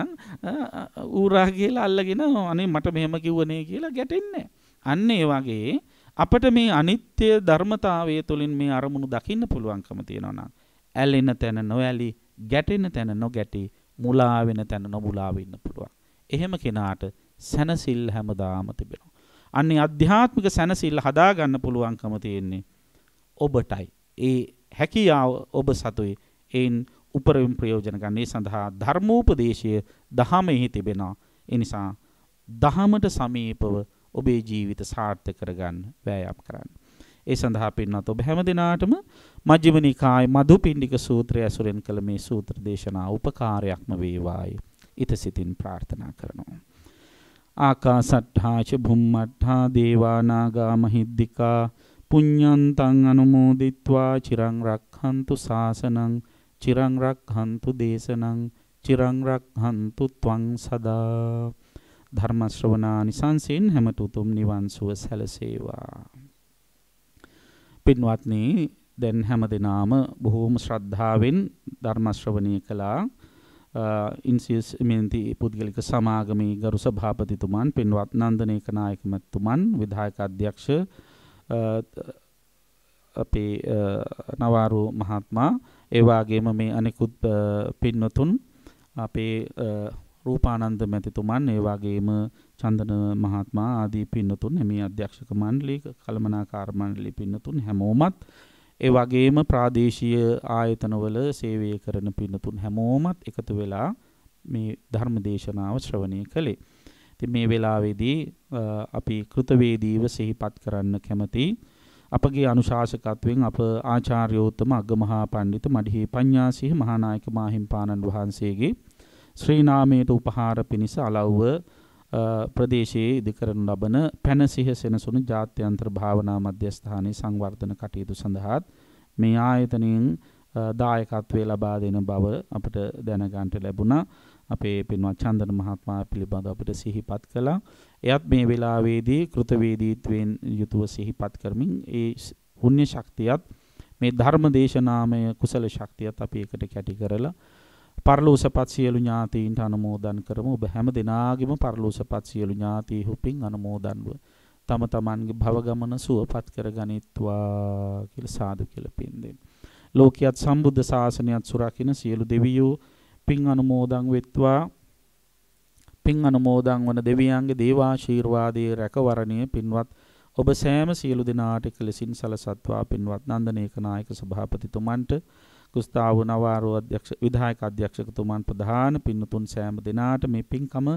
S1: ඌරා කියලා අල්ලගෙන අනේ මට මෙහෙම කිව්වනේ කියලා ගැටෙන්නේ අන්න ඒ වගේ අපට මේ අනිත්‍ය ධර්මතාවය තුළින් මේ අරමුණු දකින්න පුළුවන්කම තියෙනවා නම් ඇලෙන තැන නොඇලී ගැටෙන තැන නොගැටි මුලා වෙන තැන නොමුලා වෙන්න පුළුවන්. එහෙම කෙනාට සැනසෙල් හැමදාම තිබෙනවා. අන්නේ අධ්‍යාත්මික සැනසෙල් හදා ගන්න පුළුවන්කම තියෙන්නේ ඔබටයි. ඒ හැකියාව ඔබ සතුයි. ඒන් උපරිම ප්‍රයෝජන ගන්න. ඒ සඳහා ධර්මෝපදේශය දහමෙහි තිබෙනවා. ඒ නිසා දහමට සමීපව ඔබේ ජීවිත සාර්ථක කරගන්න වෑයම් කරන්න. ඒ සඳහා පින්නත් ඔබ හැම දිනාටම මජ්ක්‍ධිම නිකායේ මధుපිණ්ඩික සූත්‍රය ඇසුරෙන් කළ මේ සූත්‍ර දේශනා උපකාරයක්ම වේවායි. ිත සිතින් ප්‍රාර්ථනා කරනවා. ආකාසට්ඨා ච භුම්මට්ඨා දේවා නාග මහිද්దికා පුඤ්ඤන්තං අනුමෝදිත්වා චිරං රක්ඛන්තු සාසනං චිරං රක්හන්තු දේශනං චිරං රක්හන්තු ත්වං සදා ධර්ම ශ්‍රවණානිසංසයෙන් හැමත උතුම් නිවන් සුව සැලසේවා. පින්වත්නි දැන් හැම දිනාම බොහෝම ශ්‍රද්ධාවෙන් ධර්ම ශ්‍රවණය කළා. ඉන්සියස් මින්ති පුද්ගලික සමාගමේ ගරු සභාපතිතුමන් පින්වත් නන්දන ඒකනායක මැතිතුමන් විධායක අධ්‍යක්ෂ අපේ නවාරු මහත්මයා ඒ වාගේම මේ අනිකුත් පින්නතුන් අපේ රූපානන්ද මැතිතුමන් ඒ වගේම චන්දන මහත්මයා ආදී පින්නතුන් මේ අධ්‍යක්ෂක මණ්ඩලය කළමනාකාර මණ්ඩලය පින්නතුන් හැමෝමත් ඒ වගේම ප්‍රාදේශීය ආයතනවල සේවය කරන පින්නතුන් හැමෝමත් එකතු වෙලා මේ ධර්ම දේශනාව ශ්‍රවණය කළේ. ඉතින් මේ වෙලාවේදී අපි කෘතවේදීව සිහිපත් කරන්න කැමතියි අපගේ අනුශාසකත්වයෙන් අප ආචාර්යෝත්තම අග්ගමහා පණ්ඩිත මඩිහි පඤ්ඤාසිහ මහානායක මාහිම්පාණන් වහන්සේගේ ශ්‍රී නාමයට උපහාර පිණිස අලව්ව ප්‍රදේශයේ ඉදිකරනු ලබන පැනසිහ සෙනසුණු ජාත්‍යන්තර භාවනා මධ්‍යස්ථානයේ සංවර්ධන කටයුතු සඳහා මේ ආයතනයෙන් දායකත්වය ලබා දෙන බව අපට දැනගන්නට ලැබුණා. අපේ පින්වත් චන්දන මහත්මයා පිළිබඳව අපිට සිහිපත් කළා. එයත් මේ වෙලාවේදී කෘතවේදීත්වයෙන් යුතුව සිහිපත් කරමින් ඒ පුණ්‍ය ශක්තියත් මේ ධර්ම දේශනාමය කුසල ශක්තියත් අපි එකට කැටි කරලා පරලෝසපත් සියලු ඥාතීන්ට අනුමෝදන් කරමු ඔබ හැම දිනාගෙම පරලෝසපත් සියලු ඥාතී හුපින් අනුමෝදන්ව තම තමන්ගේ භව ගමන සුවපත් කරගනිත්වා කියලා සාදු කියලා පින් දෙන්න. ලෝකියත් සම්බුද්ධ ශාසනයත් සුරකින්න සියලු දෙවියෝ පින් අනුමෝදන් වෙත්වා පින් අනුමෝදන් වන දෙවියන්ගේ දේවාශීර්වාදයේ රැකවරණය පින්වත් ඔබ සෑම සියලු දෙනාට කෙලසින් සලසත්වා පින්වත් නන්දනේක නායක සභාපතිතුමන්ට කුස්තාව නවාරෝ අධ්‍යක්ෂ විධායක අධ්‍යක්ෂකතුමන් ප්‍රධාන පින්නතුන් සෑම දෙනාට මේ පින්කම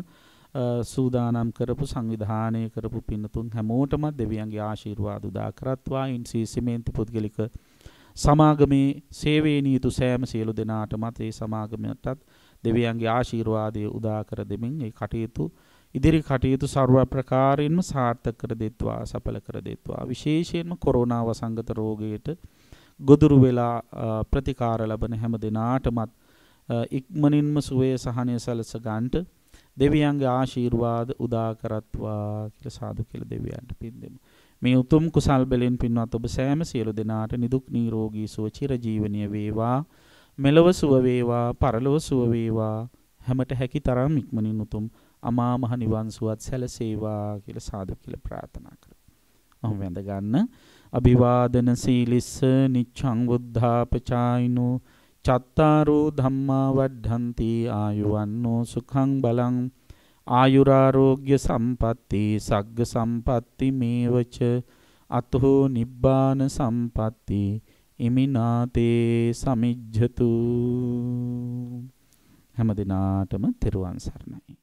S1: සූදානම් කරපු සංවිධානය කරපු පින්නතුන් හැමෝටමත් දෙවියන්ගේ ආශිර්වාද උදා කරත්වා ඉන්සී සිමේන්ති පුද්ගලික සමාගමේ සේවයේ නියුතු සෑම සියලු දෙනාටමත් ඒ සමාගමටත් දෙවියන්ගේ ආශිර්වාදය උදා කර දෙමින් ඒ කටයුතු ඉදිරි කටයුතු ਸਰව ප්‍රකාරයෙන්ම සාර්ථක කර දෙත්වා සඵල කර දෙත්වා විශේෂයෙන්ම කොරෝනා වසංගත රෝගයට ගොදුරු වෙලා ප්‍රතිකාර ලබන හැම දිනාටමත් ඉක්මනින්ම සුවය සහනය සලස ගන්නට දෙවියන්ගේ ආශිර්වාද උදා කරත්වා කියලා සාදු කියලා දෙවියන්ට පින් දෙමු. මේ උතුම් කුසල් බලෙන් පින්වත් ඔබ සෑම සියලු දෙනාට නිදුක් නිරෝගී සුව චිර ජීවනය වේවා. මෙලොව සුව වේවා පරලොව සුව වේවා හැමට හැකි තරම් ඉක්මනින් උතුම් අමා මහ නිවන් සුවත් සැලසේවා කියලා සාදු කියලා ප්‍රාර්ථනා කරමු. මම වැඳ ගන්න. අභිවාදන සීලිස්ස නිච්ඡං බුද්ධාපචායිනෝ චත්තාරෝ ධම්මා වඩ්ධಂತಿ ආයුවන්නෝ සුඛං බලං ආයුරාෝග්‍ය සම්පatti සග්ග සම්පatti මේවච අතෝ නිබ්බාන සම්පatti ඉමිනාතේ සමිජ්ජතු හැම දිනාටම තෙරුවන් සරණයි